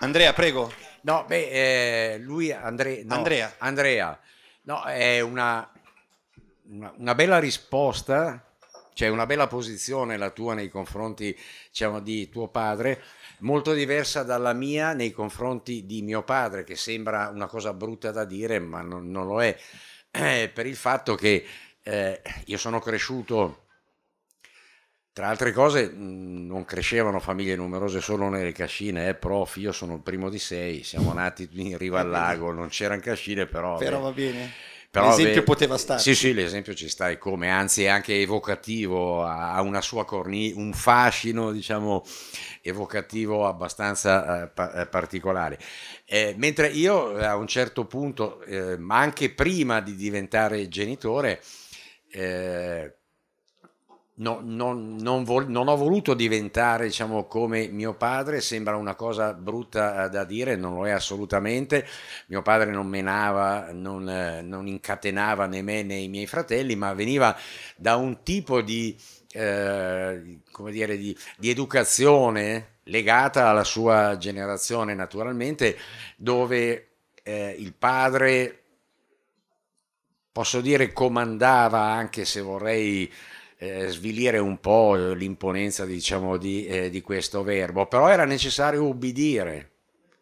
Andrea, prego. No, beh, eh, lui Andre, no, Andrea. Andrea. No, è una, una, una bella risposta c'è una bella posizione la tua nei confronti diciamo, di tuo padre, molto diversa dalla mia nei confronti di mio padre, che sembra una cosa brutta da dire, ma non, non lo è, eh, per il fatto che eh, io sono cresciuto, tra altre cose, mh, non crescevano famiglie numerose solo nelle cascine, eh, prof, io sono il primo di sei, siamo nati in riva al eh, lago, non c'erano cascine però... Però beh. va bene. Però l'esempio beh, poteva stare. Sì, sì, l'esempio ci sta e come, anzi è anche evocativo, ha una sua cornice, un fascino, diciamo, evocativo abbastanza eh, pa- eh, particolare. Eh, mentre io eh, a un certo punto, eh, ma anche prima di diventare genitore, eh, no, no, non, vol- non, ho voluto diventare diciamo, come mio padre, sembra una cosa brutta eh, da dire, non lo è assolutamente. Mio padre non menava, non, eh, non incatenava né me né i miei fratelli, ma veniva da un tipo di, eh, come dire, di, di educazione legata alla sua generazione naturalmente, dove eh, il padre, posso dire, comandava anche se vorrei eh, svilire un po' l'imponenza diciamo, di, eh, di, questo verbo, però era necessario ubbidire.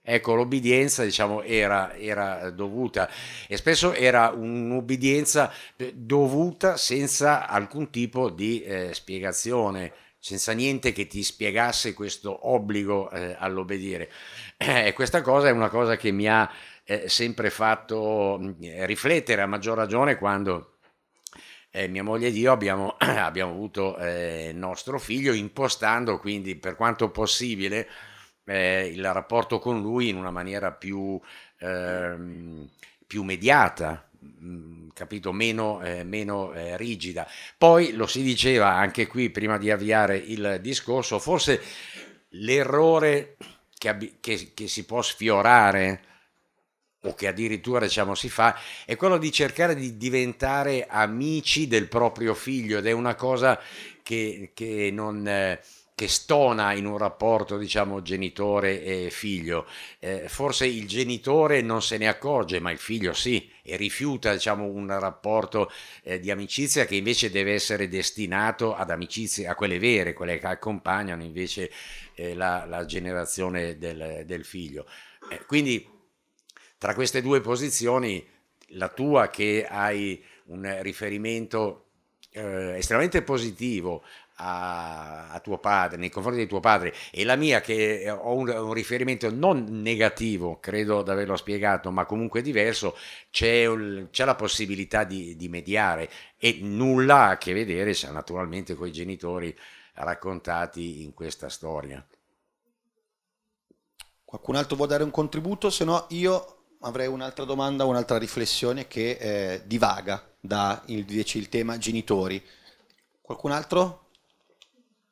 Ecco, l'obbedienza diciamo, era, era, dovuta e spesso era un'obbedienza eh, dovuta senza alcun tipo di eh, spiegazione senza niente che ti spiegasse questo obbligo eh, all'obbedire. Eh, e questa cosa è una cosa che mi ha eh, sempre fatto mm, riflettere, a maggior ragione quando eh, mia moglie ed io abbiamo, abbiamo avuto eh, nostro figlio, impostando quindi per quanto possibile eh, il rapporto con lui in una maniera più, ehm, più mediata, mm, capito, meno, eh, meno eh, rigida. Poi lo si diceva anche qui prima di avviare il discorso, forse l'errore che, che, che si può sfiorare o che addirittura diciamo, si fa, è quello di cercare di diventare amici del proprio figlio ed è una cosa che, che non... Eh, che stona in un rapporto, diciamo, genitore e figlio. Eh, forse il genitore non se ne accorge, ma il figlio sì, e rifiuta, diciamo, un rapporto eh, di amicizia che invece deve essere destinato ad amicizie, a quelle vere, quelle che accompagnano invece eh, la, la, generazione del, del figlio. Eh, quindi tra queste due posizioni, la tua che hai un riferimento eh, estremamente positivo a, a, tuo padre, nei confronti di tuo padre, e la mia che eh, ho un, un riferimento non negativo, credo di averlo spiegato, ma comunque diverso, c'è, c'è la possibilità di, di, mediare e nulla a che vedere se naturalmente con i genitori raccontati in questa storia. Qualcun altro vuole dare un contributo? Se no io avrei un'altra domanda, un'altra riflessione che eh, divaga da invece il tema genitori. Qualcun altro?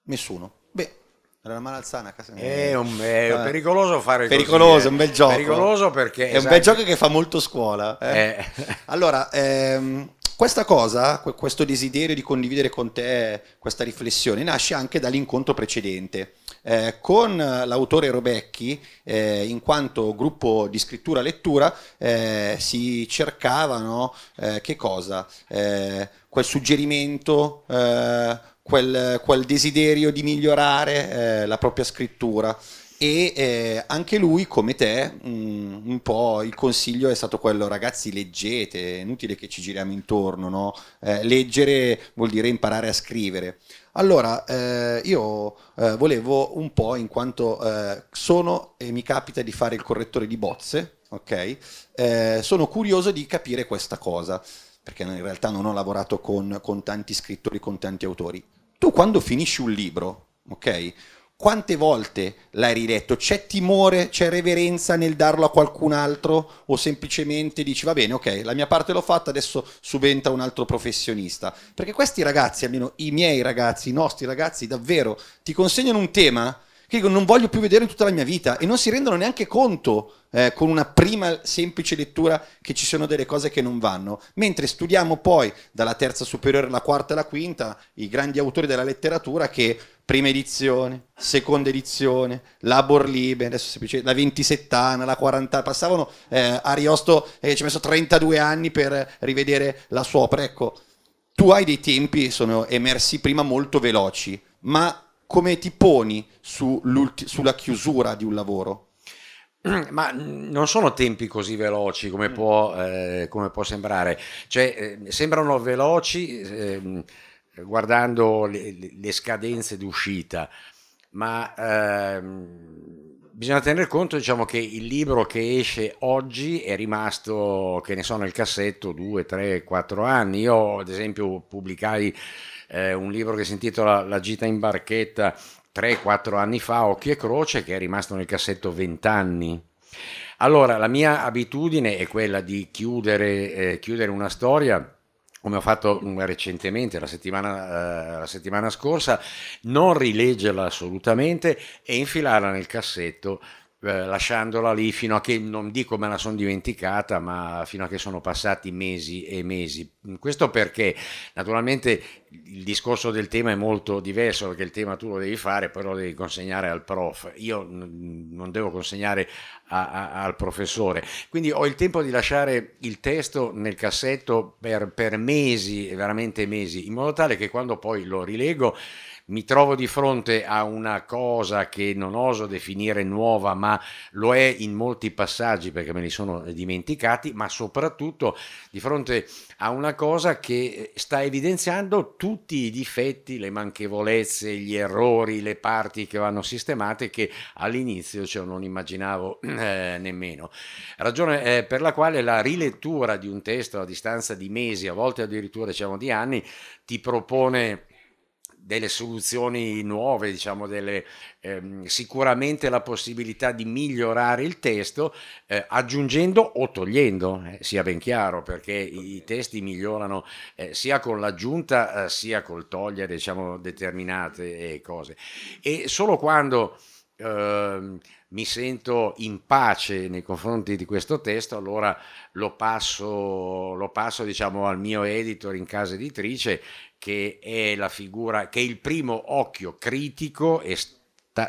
Nessuno. Beh, era una malalzana casa mia. È, un, è eh, pericoloso fare pericoloso, così, eh. è un bel gioco. Pericoloso perché è esatto. un bel gioco che fa molto scuola. Eh? eh. Allora, ehm, questa cosa, questo desiderio di condividere con te questa riflessione, nasce anche dall'incontro precedente. Eh, con l'autore Robecchi, eh, in quanto gruppo di scrittura lettura, eh, si cercavano eh, che cosa? Eh, quel suggerimento, eh, quel, quel, desiderio di migliorare la propria scrittura e eh, anche lui, come te, mh, un po' il consiglio è stato quello, ragazzi, leggete, è inutile che ci giriamo intorno, no? eh, leggere vuol dire imparare a scrivere. Allora, eh, io eh, volevo un po', in quanto eh, sono e mi capita di fare il correttore di bozze, ok? Eh, sono curioso di capire questa cosa, perché in realtà non ho lavorato con, con tanti scrittori, con tanti autori. Tu quando finisci un libro, ok? quante volte l'hai riletto? C'è timore, c'è reverenza nel darlo a qualcun altro o semplicemente dici va bene, ok, la mia parte l'ho fatta, adesso subentra un altro professionista? Perché questi ragazzi, almeno i miei ragazzi, i nostri ragazzi, davvero ti consegnano un tema che non voglio più vedere in tutta la mia vita e non si rendono neanche conto eh, con una prima semplice lettura che ci sono delle cose che non vanno. Mentre studiamo poi dalla terza superiore alla quarta e alla quinta i grandi autori della letteratura che prima edizione, seconda edizione, Labor Libe, adesso semplice, la ventisettana, la quarantana, passavano eh, Ariosto eh, ci ha messo 32 anni per rivedere la sua opera. Ecco, tu hai dei tempi, sono emersi prima molto veloci, ma come ti poni sulla chiusura di un lavoro? Mm, ma non sono tempi così veloci come mm. può, eh, come può sembrare, cioè, eh, sembrano veloci eh, guardando le, le, scadenze d'uscita, ma ehm, bisogna tener conto diciamo, che il libro che esce oggi è rimasto, che ne so, nel cassetto due, tre, quattro anni. Io ad esempio pubblicai eh, un libro che si intitola La gita in barchetta 3-4 anni fa, Occhi e Croce, che è rimasto nel cassetto 20 anni. Allora, la mia abitudine è quella di chiudere, eh, chiudere una storia come ho fatto mm, recentemente la settimana, eh, la settimana, scorsa, non rileggerla assolutamente e infilarla nel cassetto eh, lasciandola lì fino a che, non dico me la sono dimenticata, ma fino a che sono passati mesi e mesi. Questo perché naturalmente il discorso del tema è molto diverso, perché il tema tu lo devi fare, poi lo devi consegnare al prof. Io non devo consegnare a- a- al professore. Quindi ho il tempo di lasciare il testo nel cassetto per, per mesi, veramente mesi, in modo tale che quando poi lo rilego mi trovo di fronte a una cosa che non oso definire nuova, ma lo è in molti passaggi perché me li sono dimenticati, ma soprattutto di fronte a una cosa che eh, sta evidenziando tutti i difetti, le manchevolezze, gli errori, le parti che vanno sistemate che all'inizio cioè, non immaginavo eh, nemmeno. Ragione eh, per la quale la rilettura di un testo a distanza di mesi, a volte addirittura diciamo di anni, ti propone delle soluzioni nuove, diciamo delle, ehm, sicuramente la possibilità di migliorare il testo eh, aggiungendo o togliendo, eh, sia ben chiaro, perché i, testi migliorano eh, sia con l'aggiunta eh, sia col togliere diciamo, determinate eh, cose. E solo quando Ehm, mi sento in pace nei confronti di questo testo, allora lo passo, lo passo diciamo, al mio editor in casa editrice, che è la figura, che è il primo occhio critico est-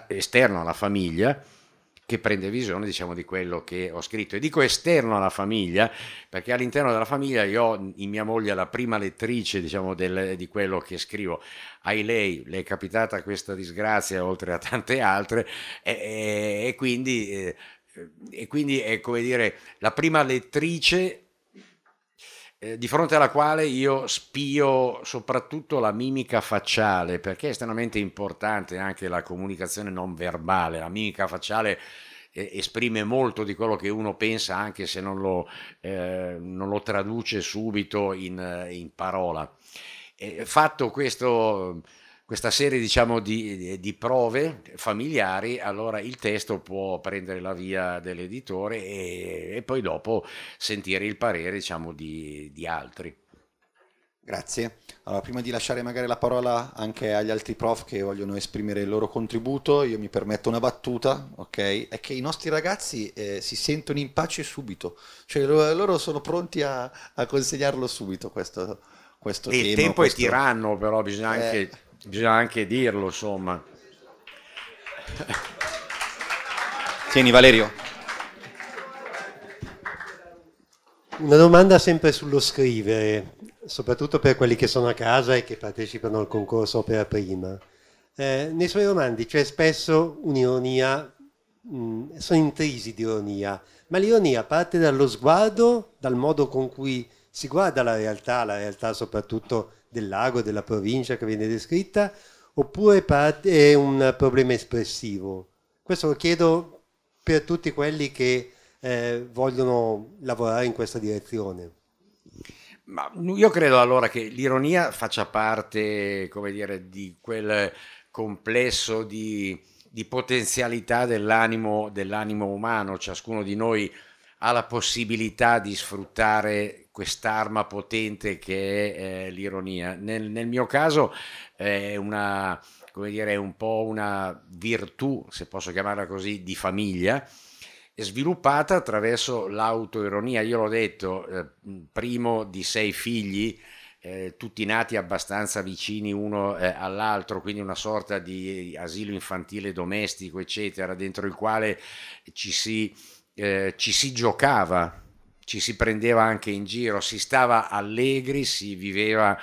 esterno alla famiglia, che prende visione diciamo, di quello che ho scritto. E dico esterno alla famiglia, perché all'interno della famiglia io in mia moglie la prima lettrice diciamo, del, di quello che scrivo. Ai lei le è capitata questa disgrazia, oltre a tante altre, e, e, e quindi... Eh, e quindi è come dire la prima lettrice eh, di fronte alla quale io spio soprattutto la mimica facciale, perché è estremamente importante anche la comunicazione non verbale, la mimica facciale eh, esprime molto di quello che uno pensa anche se non lo, eh, non lo traduce subito in, eh, in parola. Eh, fatto questo questa serie diciamo, di, di, prove familiari, allora il testo può prendere la via dell'editore e, e poi dopo sentire il parere diciamo, di, di altri. Grazie. Allora, prima di lasciare magari la parola anche agli altri prof che vogliono esprimere il loro contributo, io mi permetto una battuta, ok? È che i nostri ragazzi eh, si sentono in pace subito, cioè loro sono pronti a, a consegnarlo subito questo, questo e tema. Il tempo questo... è tiranno, però bisogna eh... anche Bisogna anche dirlo, insomma. Tieni Valerio. Una domanda sempre sullo scrivere, soprattutto per quelli che sono a casa e che partecipano al concorso Opera Prima. Eh, nei suoi romanzi c'è spesso un'ironia, mh, mm, sono intrisi di ironia, ma l'ironia parte dallo sguardo, dal modo con cui si guarda la realtà, la realtà soprattutto del lago, della provincia che viene descritta, oppure è un problema espressivo? Questo lo chiedo per tutti quelli che eh, vogliono lavorare in questa direzione. Ma io credo allora che l'ironia faccia parte, come dire, di quel complesso di, di potenzialità dell'animo, dell'animo umano. Ciascuno di noi ha la possibilità di sfruttare quest'arma potente che è eh, l'ironia. Nel, nel, mio caso è una, come dire, un po' una virtù, se posso chiamarla così, di famiglia, sviluppata attraverso l'autoironia. Io l'ho detto, eh, primo di sei figli, eh, tutti nati abbastanza vicini uno eh, all'altro, quindi una sorta di asilo infantile domestico, eccetera, dentro il quale ci si, eh, ci si giocava ci si prendeva anche in giro, si stava allegri, si viveva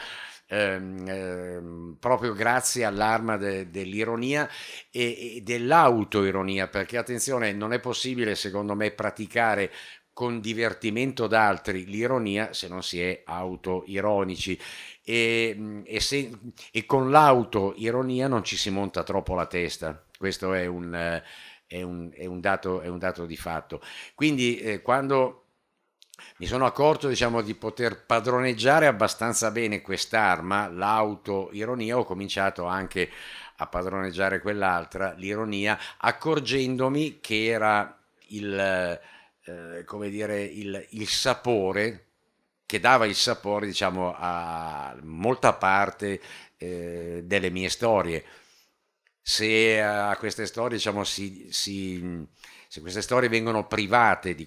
ehm, ehm, proprio grazie all'arma de, dell'ironia e, e dell'autoironia, perché attenzione, non è possibile secondo me praticare con divertimento d'altri l'ironia se non si è autoironici e, mm, e, se, e con l'autoironia non ci si monta troppo la testa, questo è un, eh, è un, è un, dato, è un dato, di fatto. Quindi eh, quando mi sono accorto diciamo, di poter padroneggiare abbastanza bene quest'arma, l'auto-ironia, ho cominciato anche a padroneggiare quell'altra, l'ironia, accorgendomi che era il, eh, come dire, il, il sapore che dava il sapore diciamo, a molta parte eh, delle mie storie. Se eh, a queste storie diciamo, si, si se queste storie vengono private che,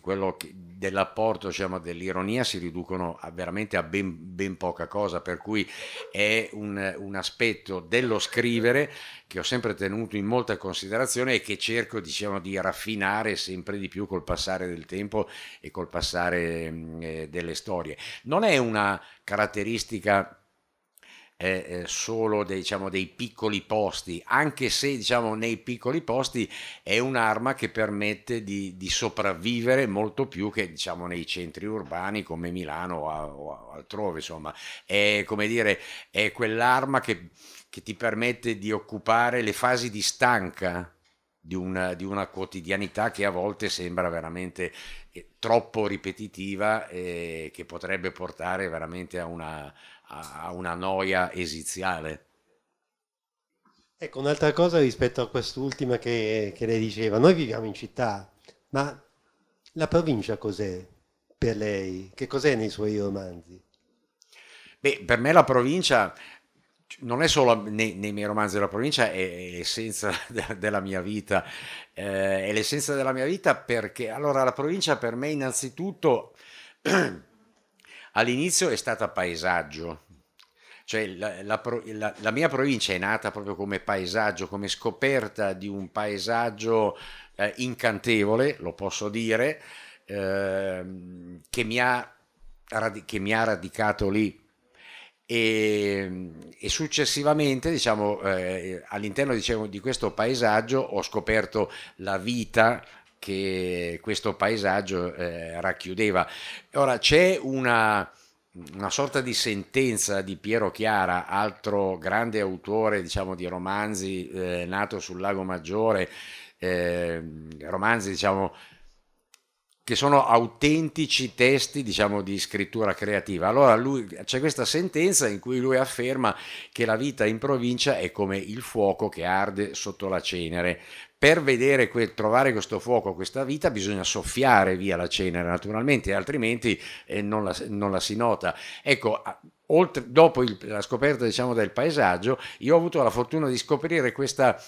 dell'apporto diciamo, dell'ironia si riducono a, veramente a ben, ben, poca cosa, per cui è un, un aspetto dello scrivere che ho sempre tenuto in molta considerazione e che cerco diciamo, di raffinare sempre di più col passare del tempo e col passare mm, eh, delle storie. Non è una caratteristica eh, solo dei, diciamo, dei, piccoli posti, anche se diciamo, nei piccoli posti è un'arma che permette di, di sopravvivere molto più che diciamo, nei centri urbani come Milano o, altrove. Insomma, è, come dire, è quell'arma che, che ti permette di occupare le fasi di stanca di una, di una, quotidianità che a volte sembra veramente eh, troppo ripetitiva e che potrebbe portare veramente a una, a una noia esiziale. Ecco, un'altra cosa rispetto a quest'ultima che, che lei diceva, noi viviamo in città, ma la provincia cos'è per lei? Che cos'è nei suoi romanzi? Beh, per me la provincia non è solo nei, nei, miei romanzi della provincia, è, l'essenza de, della mia vita. Eh, è l'essenza della mia vita perché, allora, la provincia per me innanzitutto All'inizio è stata paesaggio, cioè la, la, la, la, mia provincia è nata proprio come paesaggio, come scoperta di un paesaggio eh, incantevole, lo posso dire, eh, che, mi ha, che, mi ha, radicato lì. E, e successivamente, diciamo, eh, all'interno diciamo, di questo paesaggio ho scoperto la vita, che questo paesaggio eh, racchiudeva. Ora c'è una, una sorta di sentenza di Piero Chiara, altro grande autore diciamo, di romanzi eh, nato sul Lago Maggiore, eh, romanzi diciamo, che sono autentici testi diciamo, di scrittura creativa. Allora lui, c'è questa sentenza in cui lui afferma che la vita in provincia è come il fuoco che arde sotto la cenere, per vedere quel, trovare questo fuoco, questa vita, bisogna soffiare via la cenere naturalmente, altrimenti eh, non, la, non, la, si nota. Ecco, oltre, dopo il, la scoperta diciamo, del paesaggio, io ho avuto la fortuna di scoprire questa,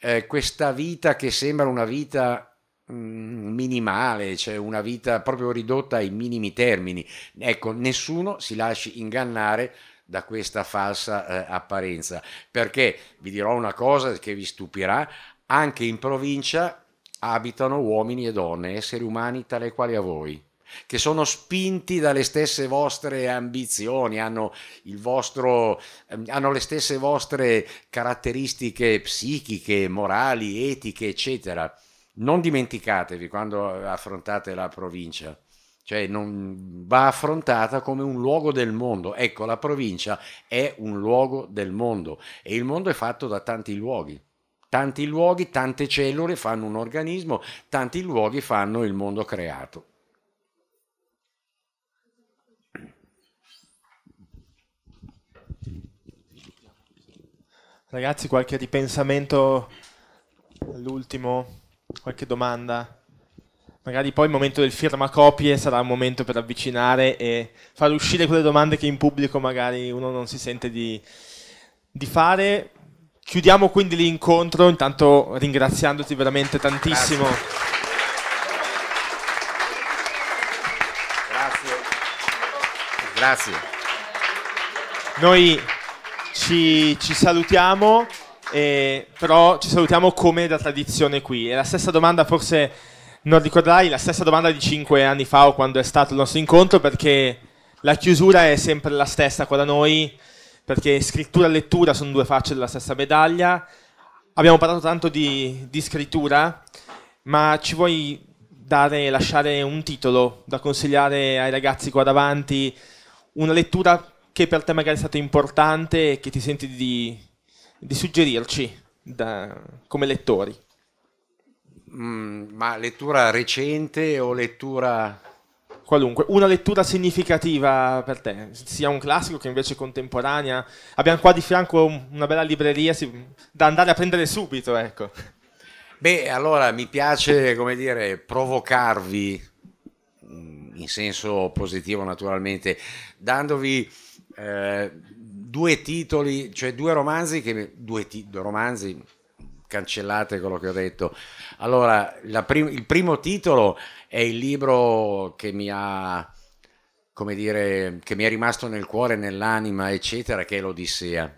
eh, questa vita che sembra una vita mm, minimale, cioè una vita proprio ridotta ai minimi termini. Ecco, nessuno si lasci ingannare da questa falsa eh, apparenza, perché vi dirò una cosa che vi stupirà, anche in provincia abitano uomini e donne, esseri umani tale quali a voi, che sono spinti dalle stesse vostre ambizioni, hanno, vostro, ehm, hanno le stesse vostre caratteristiche psichiche, morali, etiche, eccetera. Non dimenticatevi quando affrontate la provincia cioè non, va affrontata come un luogo del mondo. Ecco, la provincia è un luogo del mondo e il mondo è fatto da tanti luoghi. Tanti luoghi, tante cellule fanno un organismo, tanti luoghi fanno il mondo creato. Ragazzi, qualche ripensamento all'ultimo, qualche domanda? Magari poi il momento del firmacopie sarà un momento per avvicinare e far uscire quelle domande che in pubblico magari uno non si sente di, di fare, Chiudiamo quindi l'incontro, intanto ringraziandoti veramente tantissimo. Grazie. Grazie. Noi ci, ci salutiamo, eh, però ci salutiamo come da tradizione qui. E la stessa domanda forse non ricorderai, la stessa domanda di 5 anni fa o quando è stato il nostro incontro, perché la chiusura è sempre la stessa qua da noi perché scrittura e lettura sono due facce della stessa medaglia. Abbiamo parlato tanto di, di scrittura, ma ci vuoi dare, lasciare un titolo da consigliare ai ragazzi qua davanti, una lettura che per te magari è stata importante e che ti senti di, di suggerirci da, come lettori? Mm, ma lettura recente o lettura qualunque. Una lettura significativa per te, sia un classico che invece contemporanea. Abbiamo qua di fianco una bella libreria sì, da andare a prendere subito, ecco. Beh, allora mi piace, come dire, provocarvi mm, in senso positivo naturalmente, dandovi eh, due titoli, cioè due romanzi che due, ti, due romanzi cancellate quello che ho detto. Allora, prim- il primo titolo è il libro che mi ha, come dire, che mi è rimasto nel cuore, nell'anima, eccetera, che è l'Odissea.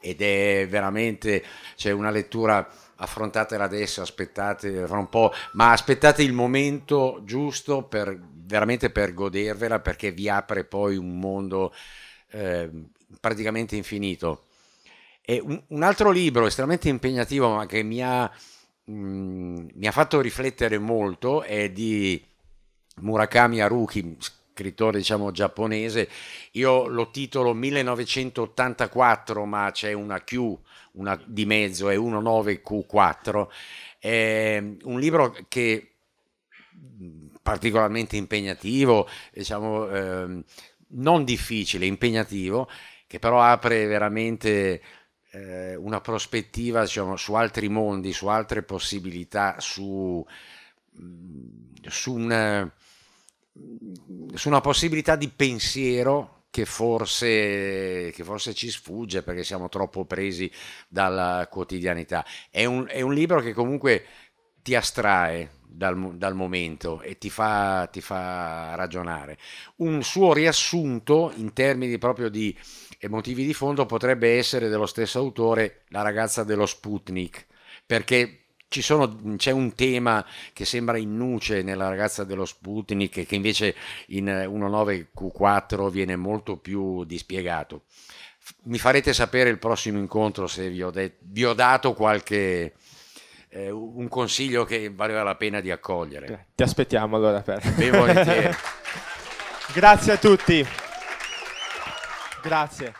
Ed è veramente, c'è cioè una lettura affrontatela adesso, aspettate fra un po', ma aspettate il momento giusto per, veramente per godervela perché vi apre poi un mondo eh, praticamente infinito. E un, un, altro libro estremamente impegnativo ma che mi ha Mm, mi ha fatto riflettere molto è di Murakami Haruki, scrittore diciamo giapponese, io lo titolo 1984 ma c'è una Q una di mezzo, è 19Q4, è un libro che mm, particolarmente impegnativo, diciamo eh, non difficile, impegnativo, che però apre veramente eh, una prospettiva diciamo, su altri mondi, su altre possibilità, su, mm, su, una, mm, su una possibilità di pensiero che forse, che forse, ci sfugge perché siamo troppo presi dalla quotidianità. È un, è un libro che comunque ti astrae dal, dal momento e ti fa, ti fa, ragionare. Un suo riassunto in termini proprio di e motivi di fondo potrebbe essere dello stesso autore La ragazza dello Sputnik, perché sono, c'è un tema che sembra in nuce nella ragazza dello Sputnik e che invece in 19Q4 viene molto più dispiegato. Mi farete sapere il prossimo incontro se vi ho, de- vi ho dato qualche, eh, un consiglio che valeva la pena di accogliere. Ti aspettiamo allora per... Grazie a tutti. Grazie.